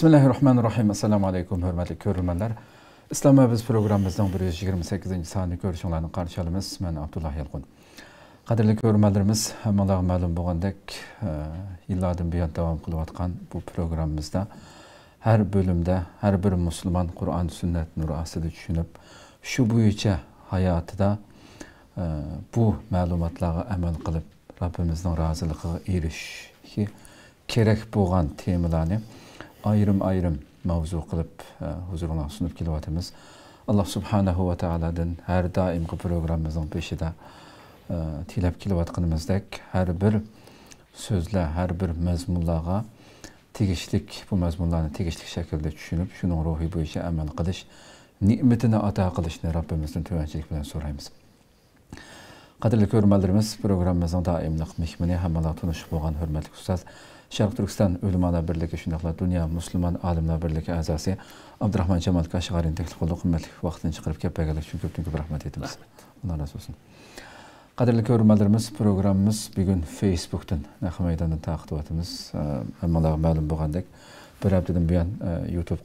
Bismillahirrahmanirrahim. Assalamu alaykum hörmətli görürmənlər. İslam Əviz proqramımızdan 128-ci sani görüşünlərini qarşılamız. Mən Abdullah Yalqın. Qadirli görürmənlərimiz, həmələq məlum boğandək, e, illadın bir yad davam qılvatqan bu proqramımızda hər bölümdə, hər bir musulman Quran sünnət nuru asıdı düşünüb, şu büyücə hayatıda e, bu məlumatlara əməl qılıb, Rabbimizin razılığı erişki, kerek boğan temalarını айрым айрым мавзу қылып хузурыңа сунып килеп атабыз аллах субханаху ва тағаладан һәр даимгы программабыздың пешіда тилеп килеп атканыбыздек һәр бир сөзлө һәр бир мазмунларга тегишлик бу мазмунларны тегишлик шәкелде түшүнүп шунун рухи буенча амал кылыш нигметине ата кылышны раббибиздин түбәнчилик менен сурайбыз кадырлы көрүрмандарыбыз программабыздын даимлык мехмини һәм алла тунуш болган хөрмәтлүк Шарқ Түркістан өлімалар бірлігі şundaqla Dünya Müslüman Alimlər Birliyi бірлігі Abdurrahman Cəmal Qaşıqarin təklif oldu. Qımmətli vaxtını çıxırıb kəpəgəlik üçün köptün köp rəhmət etdiniz. Allah razı olsun. Qadirli görmələrimiz, bir gün Facebook'dan Nəxi Meydan'dan taqib YouTube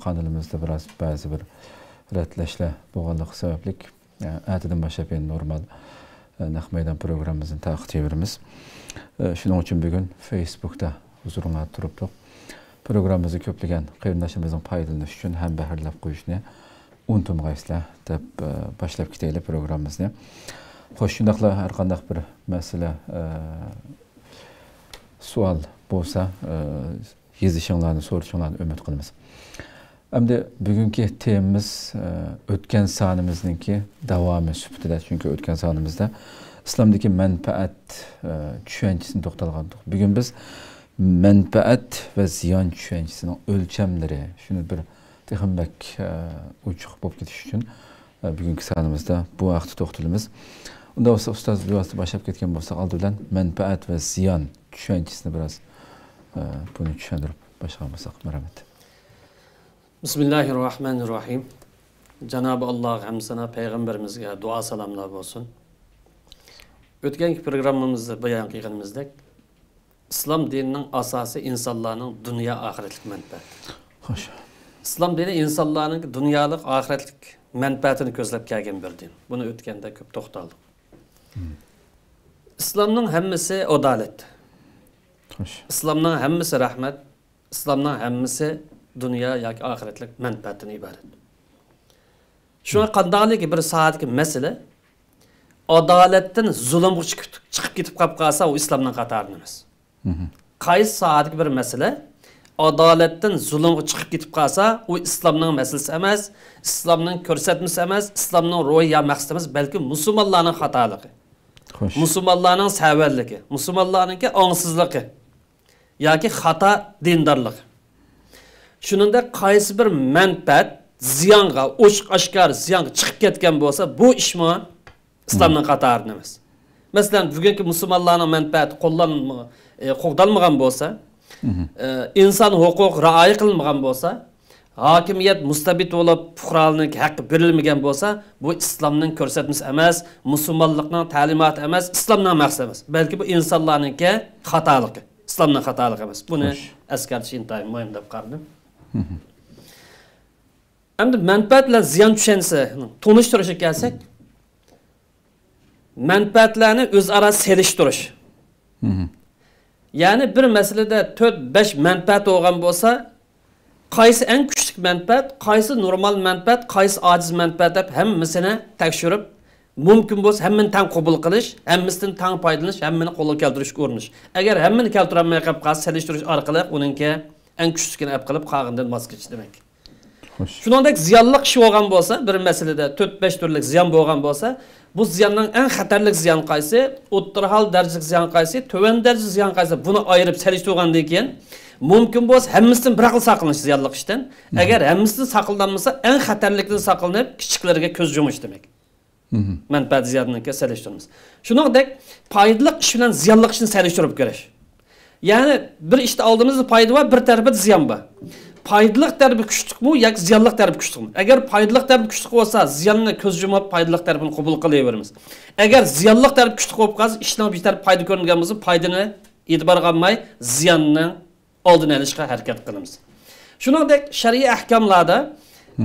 Facebook'da huzuringa turibdiq programmamizni ko'plagan qarindoshimizni foydalanish uchun ham bahrlab qo'yishni unutmag'aysizlar deb e, boshlab ketaylik programmamizni xo'sh shundoqla har qanday bir masala e, savol bo'lsa e, yozishinglarni so'rashinglarni umid qilamiz endi bugungi temamiz o'tgan sonimizniki davomi sifatida chunki o'tgan sonimizda islomdagi manfaat to'xtalgan edik bugun biz mənfəət və ziyan küyənçisinin ölçəmləri, şunu bir texəmbək uçuq bob getiş üçün bugünkü sənəmizdə bu vaxt toxtulumuz. Onda olsa ustaz lüvası başlayıb getkən bolsa aldı bilən mənfəət və ziyan küyənçisini biraz ə, e, bunu küyəndirib başlamasaq, mərhəmət. Bismillahirrahmanirrahim. Cenab-ı Allah hem sana Peygamberimizge dua salamlar olsun. Ötkenki programımızda bayan kıyınımızdak İslam dininin asası insanların dünya ahiretlik menfaati. Hoş. İslam dini insanların dünyalık ahiretlik menfaatini közlep kelgen bir din. Bunu ötkende köp toxtaldım. Hmm. İslam'ın hemmisi odalet. Hoş. İslam'ın hemmisi rahmet. İslam'ın hemmisi dünya ya ki ahiretlik menfaatini ibaret. Şu an Şuna ki bir saat ki mesele adaletten zulmga çıkıp çıkıp qolib qolsa u islomdan qatarni emas. qaysi soatdagi bir masala adolatdan zulmga chiqib ketib qolsa u islomning masalasi emas islomning ko'rsatmasi emas islomning ro'yi yo maqsadi emas balki musulmonlarning xatoligi musulmonlarning savaligi musulmonlarniki ongsizligi yoki xato dindorlik shuningdek qaysi bir manfaat ziyonga ochiq oshkor ziyonga chiqib ketgan bo'lsa bu ishmi islomning qatorini emas masalan bugungi musulmonlarning manfaati qo'llanma E, qo'g'dalmagan bo'lsa e, inson huquq rioya qilinmagan bo'lsa hokimiyat mustabid bo'lib fuqarolik haqqi berilmagan bo'lsa bu islomning ko'rsatmasi emas musulmonlikning ta'limoti emas islomning maqsadi emas balki bu insonlarniki xatoligi islomning xatoligi emas buni askartish intayin muhim deb qardim. endi manfaat bilan ziyon tushunsa tunishtirishga kelsak manfaatlarni o'zaro selishtirish ya'ni bir masalada to'rt besh manfaat bo'lgan bo'lsa qaysi eng kuchli manfaat qaysi normal manfaat qaysi ojiz manfaat deb hammasini tekshirib mumkin bo'lsa hammani tang qabul qilish hammasidan tang foydalanish hammani qo'lga keltirishga urinish agar hammani keltirolmay qolib qolsa selishtirish orqali uninki eng kuchlisini olib qilib qolg'indan voz kechish demak shuningdek ziyonli ish bo'lgan bo'lsa bir masalada to'rt besh turlik ziyon bo'lgan bo'lsa bu ziyonning eng xatarli ziyon qaysi o'ttira hal darajalik ziyon qaysi tuvan darajalik ziyon qaysi buni ayirib solishtirgandan keyin mumkin bo'lsa hammasidan bir xil saqlanish ziyonli ishdan agar hammasidan saqlanmasa eng xatarlikdan saqlanib kichiklarga ko'z yumish demak manfaat ziyonniga solishtiramiz shuningdek foydali ish bilan ziyonli ishni solishtirib ko'rish ya'ni bir ishda işte aldığımızda payda var, bir tarafı ziyan var. foydali tarbi kuchlikmi yoki ziyonli tarbi kuchlikmi agar foydali tarbi kuchlik bo'lsa ziyonni ko'z yumib foydali tarbini qabul qilaveramiz agar ziyonli tarbi kuchlik bo'lib qolsa ishdan bitar foyda ko'ringan bo'lsa foydani e'tiborga olmay ziyonni oldini olishga harakat qilamiz shuningdek shariy ahkomlarda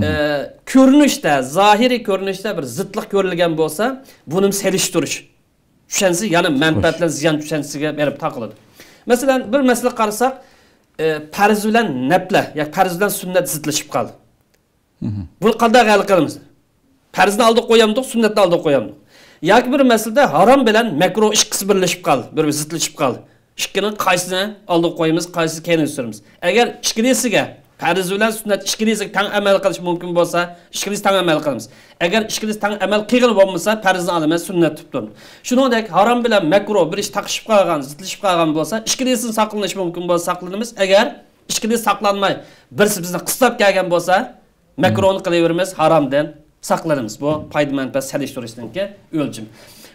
e, ko'rinishda zahiri ko'rinishda bir zidlik ko'rilgan bo'lsa buni selishtirish tushansa yana manfaat bilan ziyon tushanchisiga berib taqiladi masalan bir məsələ qarasak parz bilan nafla yoki parz bilan sunnat zidlashib qoldi bu qanday hal qilamiz parzni oldi qo'yamdik sunnatni oldi qo'yamdik yoki bir masalada harom bilan makro ish qismi birlashib qoldi bir biri zidlashib qoldi ikkini qaysini oldi qo'yamiz qaysini keyin suramiz agar ikkinisiga farz bilan sunnat ikkilisi tang amal qilish mumkin bo'lsa ikkilisi tang amal qilamiz agar ikkilisi tang amal qilg'il bo'lmasa farzni olamiz sunnat tutdim shuningdek harom bilan makruh bir ish taqishib qolgan zidlashib qolgan bo'lsa ikkilisini saqlanish mumkin bo'lsa saqlanamiz agar ikkilisi saqlanmay birsi bizni qistab kelgan bo'lsa makruhni qilaveramiz haromdan saqlanamiz bu foyda manfaat salishtirishninki o'lchim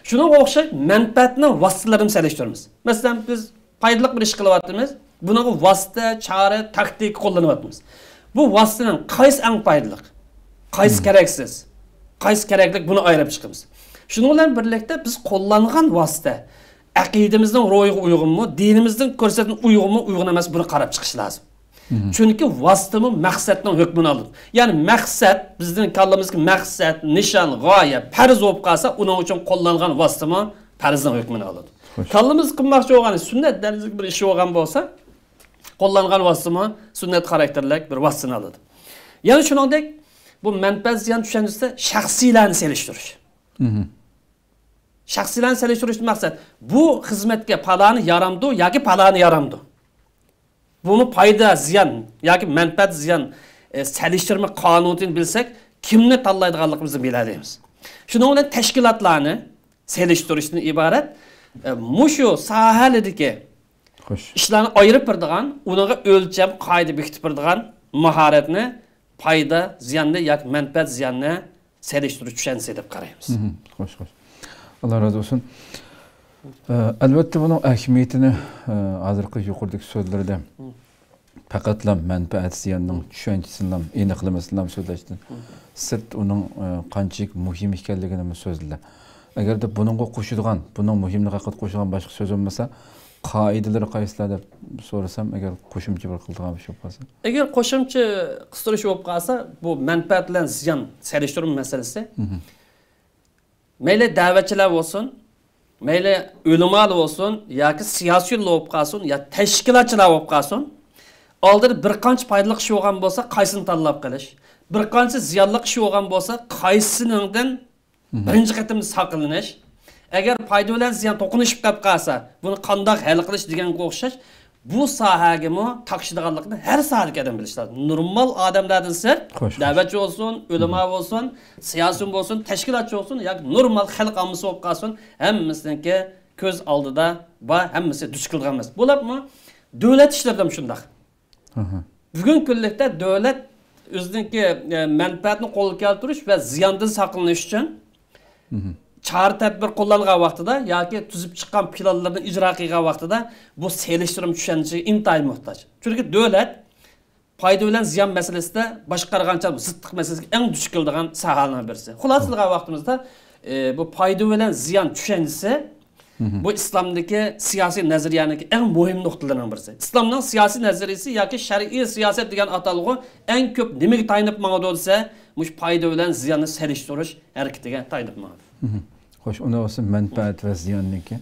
shunga o'xshash manfaatni vositalarini salishtiramiz masalan biz foydali bir ish qilyapmiz bunaqa vosita chora taktika qo'llanyapmiz bu vositadan qaysi ang foydali qaysi hmm. keraksiz qaysi kerakli buni ayirib chiqamiz shuning bilan birlikda biz qo'llangan vosita aqidimizning ro'yiga uyg'unmi dinimizning ko'rsatgan uyg'unmi uyg'un emas buni qarab chiqish lozim hmm. chunki vositami maqsadning hukmini olib ya'ni maqsad bizning kallamizga maqsad nishon g'oya farz bo'lib qolsa uning uchun qo'llangan vositami farzning hukmini oladi kallamiz qilmoqchi bo'lgan sunnat darajasiga bir ish bo'lgan bo'lsa qo'llangan vasimi sunnat xarakterlik bir vassinalidir yana shuningdek bu manfaat ziyon tushunchisida shaxsiylarni selishtirish mhm. shaxsiylarni selishtirish maqsad bu xizmatga palani yaramdu yoki palani yaramdu buni foyda ziyon yoki manfaat ziyon e, selishtirma qonunini bilsak kimni tanlaydiganligimizni biladiz shuning bilan tashkilotlarni selishtirishdan iborat e, mushu sohalardagi ishlarni ayirib birdigan unaqa o'lchab qoida bekitib birdigan mahoratni payda, ziyanlı, yoki manfaat ziyonni selishtiruvchi tushunsa deb qaraymiz xo'sh xo'sh Allah razı olsun bunun albatta buni ahamiyatini hozirgi yuqoridagi so'zlarda faqatla manfaat ziyonning tushunchisini aniqlamasdan so'zlashdan sirt uning qanchalik muhim ekanligini so'zlar agarda buningga qo'shilgan buning muhimligi haqida qo'shilgan başka so'z bo'lmasa qoidalar qaysilar da so'rasam eğer qo'shimcha bir qildigan bir şey bo'lib qolsa agar qo'shimcha qistirish bu manfaat ziyan ziyon meselesi. masalasi mhm. mayli olsun, bo'lsin mayli olsun ya yoki siyosiylar bo'lib qolsin yo tashkilotchilar bo'lib qolsin oldin bir qancha foydali ish bo'lgan bo'lsa qaysini tanlab qilish bir qancha ziyonli ish bo'lgan bo'lsa qaysisiningdan mhm. agar foyda bilan ziyon to'qinishib qolib qolsa buni qandoq hal qilish deganga o'xshash bu sohagami taqishadiganlikni har sohadagi odam bilishi lozim normal odamlardan sir davlatchi bo'lsin ulamo bo'lsin siyosiy bo'lsin tashkilotchi bo'lsin yoki normal xalq ommasi bo'lib qolsin hammasiniki ko'z oldida va hammasi duch kelgan emas bo'ladimi davlat ishlarida ham shundoq bugungi kunlikda davlat o'ziniki e, manfaatni qo'lga keltirish va ziyondan saqlanish uchun chora tadbir qo'llangan vaqtida yoki tuzib chiqqan planlarni ijro qilgan vaqtida bu selishtirim tushunishiga intayin muhtoj chunki davlat foyda bilan ziyon masalasida boshqargancha ziddiq masalasiga eng duch keladigan sohalardan birisi xulosa qilgan vaqtimizda e, bu foyda bilan ziyon tushanchisi bu islomdagi siyosiy nazariyaniki en muhim nuqtalaridan birisi islomning siyosiy nazariyasi yoki shar'iy siyosat degan atalg'i eng ko'p nimaga tayinib mangadi desa foyda bilan ziyonni selishtirish harakatiga tayinib mangadi Hoş ona olsun menfaat ve ziyanliki ki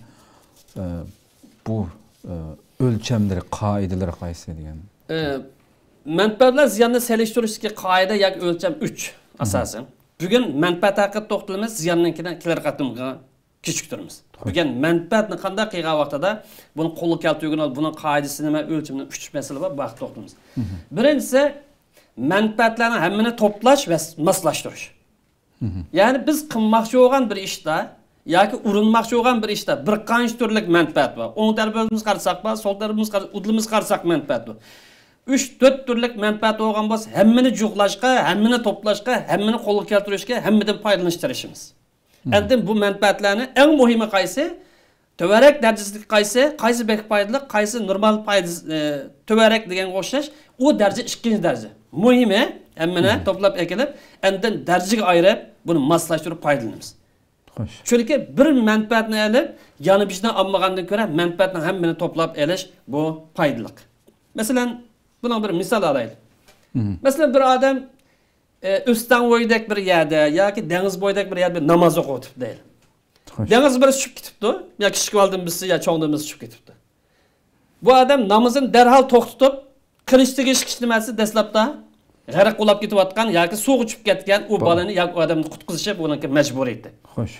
ee, bu e, ölçemleri, kaideleri kaysa diyen. E, menfaatlar ziyanını seliştirişki kaide yak ölçem 3 asasın Bugün menfaat hakkı toxtalımız ziyanınkinden kiler katımga kichiktirmiz bugun manfaatni qanday qilgan vaqtida buni qo'lga keltirgan buni qoidasi nima o'lchimni uch masala var vaqt to'xtamiz birinchisi manfaatlarni hammani to'plash va moslashtirish ya'ni biz qilmoqchi bo'lgan bir ishda yoki urinmoqchi bo'lgan bir ishda bir qancha turlik manfaat bor o'ng tarafimiz var, sol tarafimiz udlimiz qarasak manfaat bor uch to'rt turlik manfaat bo'lgan bo'lsa hammani juqlashga hammani to'plashga hammani qo'lga keltirishga hammadan foydalanish tirishimiz hmm. endi bu manfaatlarni eng muhimi qaysi Töverek dercizlik kaysi, kaysi bek paydalı, kaysa normal paydası, e, töverek degen koşuş, o derci ikinci derci. muhimi emmene toplab ekilip enden derciga ayırıp buni moslashtirib foydalanamiz chunki bir manfaatni olib yana bishni olmagandan ko'ra manfaatni hammani to'plab olish bu foydali masalan buni bir misol olaylik masalan bir odam e, üstten bo'ydak bir yerde ya ki deniz bo'ydak bir yerde namaz yerda namoz o'qiyotibdi deylik dengiz bir tushib ketibdi yoki shikvoldin bisi yo cho'ngdimiz tushib ketibdi bu odam namozini darhol to'xtatib qilinchdagi ish nimasi dastlabda g'arq qulab ketayotgan yoki suv uchib ketgan u bolani yoki odamni qutqizishi buniki majburiyati xo'sh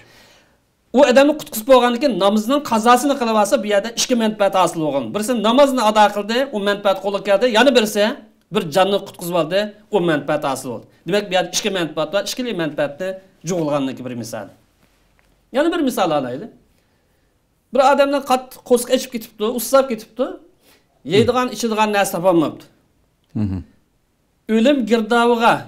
u odamni qutqizib bo'lgandan keyin namozning qazosini qilib olsa bu yerda ikki manfaat hosil bo'lgan birisi namozni ado qildi u manfaat qo'lga keldi yana birisi bir jonni qutqizib oldi u manfaat hosil bo'ldi demak bu yerda ikki manfaat va ikkili manfaatni jug'ilganniki bir misol yana bir misol olaylik bir odamdan qattiq qo'siq ichib ketibdi ussab ketibdi yeydigan ichadigan narsa topolmabdi o'lim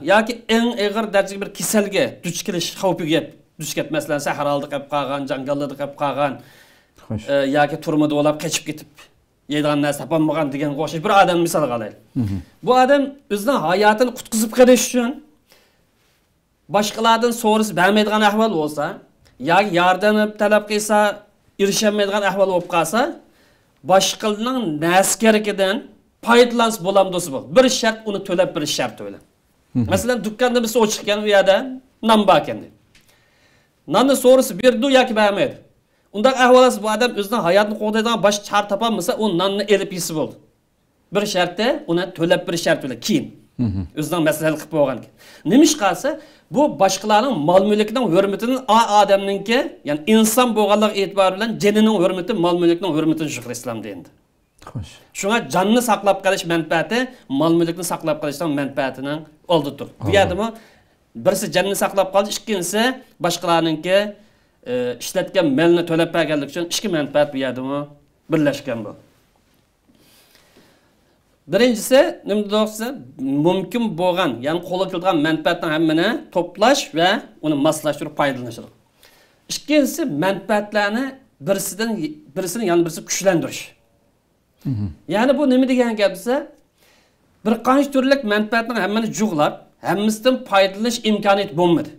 ya ki en eğer darajadagi bir kasalga duch kelish xavfiga duch kelib masalan sahrolda qolib qolgan jangallarda qolib qolgan yoki turmida o'lab qochib ketib yeydigan narsa topolmagan deganga o'xshash bir adam misal olaylik bu adam odam o'zini hayotini qutqizib qolish uchun boshqalardan so'rasi bermaydigan ahvol bo'lsa yoki yordam talab qilsa erishaolmaydigan ahvol başkalarının nes boshqalarning eden foydalansa bo'lamdosi bor bir şart onu tölep bir şart öyle. Mesela dükkanda biz ochiq ekan u yerda non bor ekan deydi nonni so'risi berdi yoki bermaydi undaq ahvolasi bu odam o'zini hayotini qo'g'daydigan boshqa chora topolmasa u nonni elib yesa bo'ldi bir shartda uni tölep bir shart to'la keyin o'zidan masalani qilib qo'ygan ekan nima ish qilsa bu boshqalarning mol mulkning hurmatini a odamninki ya'ni inson bo'lganligi e'tibori bilan jininning hurmati mol mulkning hurmatini shuhr islomda endi xush shunga jonni saqlab qolish manfaati mol mulkni saqlab qolishdan manfaatining oldi tur bu yerdami birisi jonni saqlab qolish ikkinchisi boshqalarninki e, ishlatgan malni to'lab berganlik uchun ikki manfaat bu yerdami birlashgan bu birinchisi nima demoqchisi mumkin bo'lgan ya'ni qo'lga kelgan manfaatni hammani to'plash va uni moslashtirib foydalanish ikkinchisi manfaatlarni birisidan birisini yana birisi kuchlantirish ya'ni bu nima degan gap desa bir qancha turlik manfaatni hammani jug'lab hammasidan foydalanish imkoniyati bo'lmadi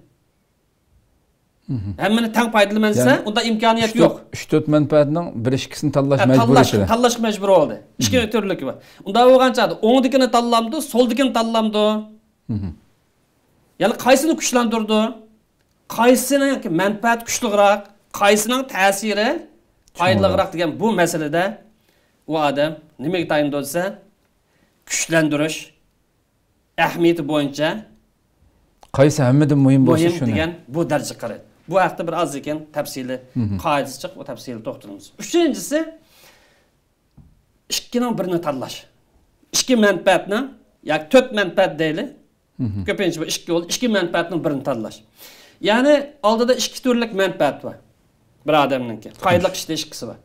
hammani tang foydalaman desa unda imkoniyat yo'q uch to'rt manfaatning bir ikkisini tanlash majburiyati tanlash majbur bo'ldi ikki turlik bor unda bo'lgancha o'ngdikini tanlamdi soldikini tanlamdi ya'ni qaysini kuchlantirdi qaysini manfaat kuchliroq qaysining ta'siri foydaliroq degan bu masalada u odam nimaga tayin bo'lsa kuchlantirish ahamiyati bo'yicha qaysi ahamiyati muhim bo'lsa shuni degan bu daraja qaraydi bu haqida bir oz ekan tafsili mhm. qoidasi chiq u tafsili to'xtalamiz uchinchisi ikkinin birini tanlash ikki manfaatni yoki to'rt değil, deyli mhm. ko'pincha ikki yo'l ikki manfaatni birini tanlash ya'ni oldida ikki turlik manfaat bor bir odamniki foydali işte ikkisi bor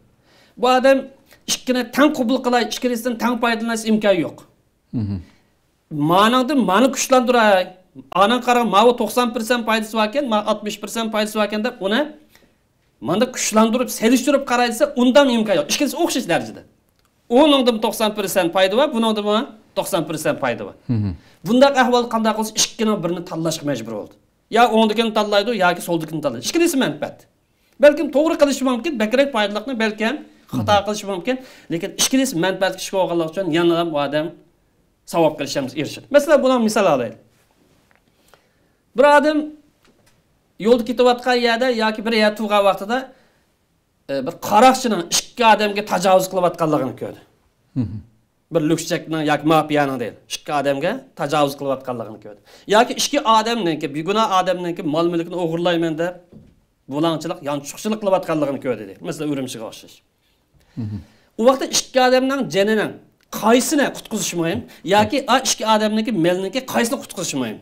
bu adam ikkini tang qubul qilay ikkinisidan tang foydalanish imkoni yo'q maningni mani kuchlantiray anan qara mavi to'qson persent foydasi bor ekan man oltmish persent foydasi bor ekan deb uni manda kuchlantirib selishtirib qaray desa undan imkon yo'q ikkinisi o'xshash darajada uningda to'qson persent foyda bor buningda to'qson persent foyda bor bundaq ahvol qanday qilsa ikkini birini tanlashga majbur bo'ldi yo o'ngdikini tanlaydi yoki so'ldikini tanlaydi ikkinisi manfaat balkim to'g'ri qilishi mumkin bakrak foydaliqni balkim xato qilishi mumkin lekin ishkili manfaat ish bo'lganligi uchun yana ham u odam savob qilishimiz erishadi masalan buni misol olaylik bir odam yo'lda ketayotgan yerda yoki bir yer turgan vaqtida e, bir qaroqchini ikki odamga tajovuz qilayotganligini ko'rdi bir lyukschakni yoki mafiyani deydi ikki odamga tajovuz qilayotganligini ko'rdi yoki ikki odamniki begunoh odamniki mol mulkini o'g'irlayman deb bulanchilik yonchuqchilik qilayotganligini ko'rdi deydi masalan urumchiga o'xshash O убакта икки адамдын жанынан кайсыны куткузушмайм яки а икки адамдыки мелники кайсыны куткузушмайм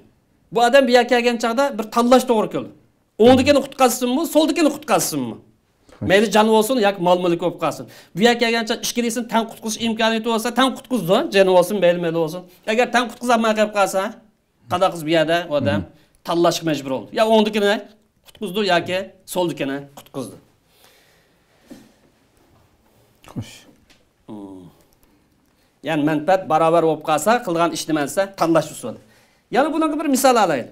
бул адам бияке келген чагда бир талаш туура келди оңдыкини куткарсынбы солдыкини куткарсынбы mayli jon bo'lsin yoki mol mulk bo'lib qolsin bu yoqqa kelgancha ikkilisini tan qutqizish imkoniyati bo'lsa tan qutqizdi jon bo'lsin mayli mayli bo'lsin agar tan qutqizolmay qolib qolsa qanaqa qiz bu yerda odam hmm. tanlashga majbur bo'ldi yo o'ngnikini qutqizdi yoki so'lnikini qutqizdi Hoş. Hmm. Yani menfaat beraber olup kalsa, kılgan işlemense tandaş usul. Yani buna bir misal alayım.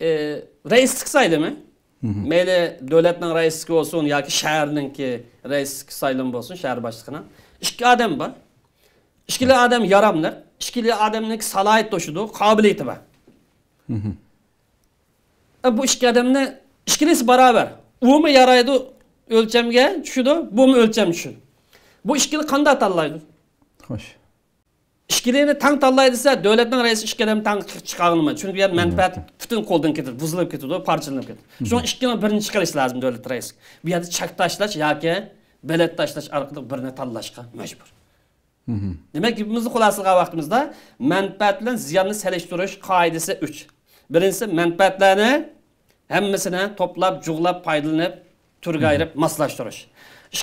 Ee, reis çıksaydı mı? Meyli devletin reisliği olsun ya ki şehrin ki reislik sayılım olsun şehir başlığına. İki adam var. İkili adam yaramlar. İkili adamın salayet doşudu, kabiliyeti var. e, bu iki adamın ikilisi beraber. Bu mu yaraydı ölçemge, şudu? bu mu ölçem şu bu ishkili qanday tanlaydi Hoş. ishkilini tang tanlaydi desa davlatning raisi ishkilini tang chiqarilmaydi chunki bu yer manfaat butun qo'ldan ketadi buzilib ketadi parchalanib ketadi shuning ishkini birini chiqarish lazim davlat raisi bu yerda chak tashlash yoki bilet tashlash orqali birini tanlashga mecbur. Demek bizni xulosa qilgan vaqtimizda manfaat bilan ziyonni salashtirish qoidasi uch birinchisi manfaatlarni hammasini to'plab jug'lab foydalanib turga ayirib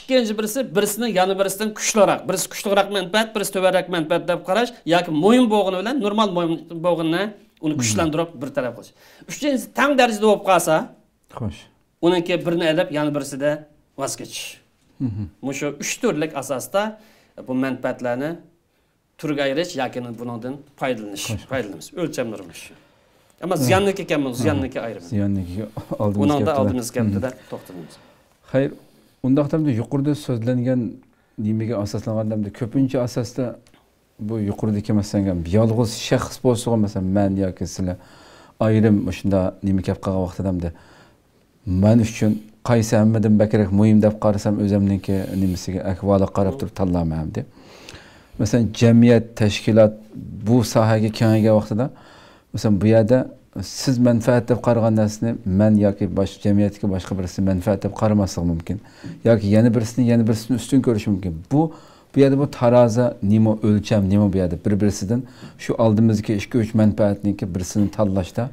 ikkinchi birisi birisini yana birisidan kuchliroq birisi kuchliroq manfaat birisi tuvanroq manfaat deb qarash yoki mo'yin bo'g'ini bilan normal mo'yin bo'g'inni uni kuchlantirib bir taraf qilish uchinchisi tang darajada bo'lib qolsa xo'sh keyin birini ilib yana birisida voz kechish mhm. shu uch to'rtlik asosida bu manfaatlarni turga ayirish yoki bunidan foydalanish foydalanamiz o'lchamlarimiz shu ammo ziyonniki ekanmi ziyonniki ayrim ziyonniki oldimizda oldimizga mhm. to'xtalamiz xayr undaqda yuqorida so'zlangan nimaga asoslanganda ko'pincha asosda bu yuqoridagi ham yolg'iz shaxs bo'lsa masalan man yoki sizlar ayrim shunda nima gap qilgan vaqtida man uchun qaysi hammadan bakrak muhim deb qarasam o'zimniki nimasiga ahvoli qarab turib tanlamayman deb masalan jamiyat tashkilot bu sohaga kengaygan vaqtida masalan bu yerda siz manfaat deb qaragan narsani man yoki boshqa jamiyatga boshqa birisi manfaat deb qaramasligi mumkin yoki yana birisini yana birisini ustun ko'rishi mumkin bu bu yerda bu tarozi nima o'lcham nima bu yerda bir birisidan shu oldimizdagi ikki uch manfaatniki birisini tanlashda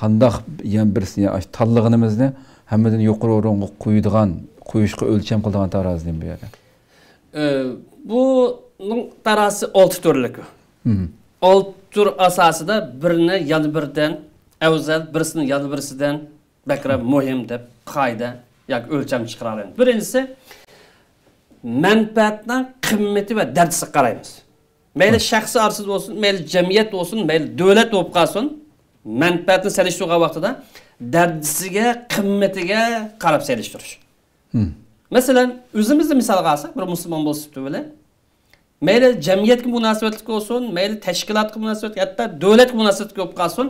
qandoq yan birisini yani tanlaganimizni hammadan yuqori o'ringa qo'yadigan qo'yishga o'lcham qiladigan tarozi bu yerda bu tarozi olti turlik oltur tur asosida birini yana birdan afzal birisini yana birisidan bakra muhim deb qoida yoki o'lcham chiqaramiz birinchisi manfaatni qimmati va darjasiga qaraymiz mayli shaxsiy arsız bo'lsin mayli jamiyat bo'lsin mayli davlat bo'lib qolsin manfaatni solishtirgan vaqtida darjasiga qimmatiga qarab solishtirish hmm. masalan o'zimizni misolga olsak bir musulmon bo'lsa bilan cemiyet jamiyatga munosabatli bo'lsin mayli tashkilotga munosabat hatto davlatga munosabatli bo'lib qolsin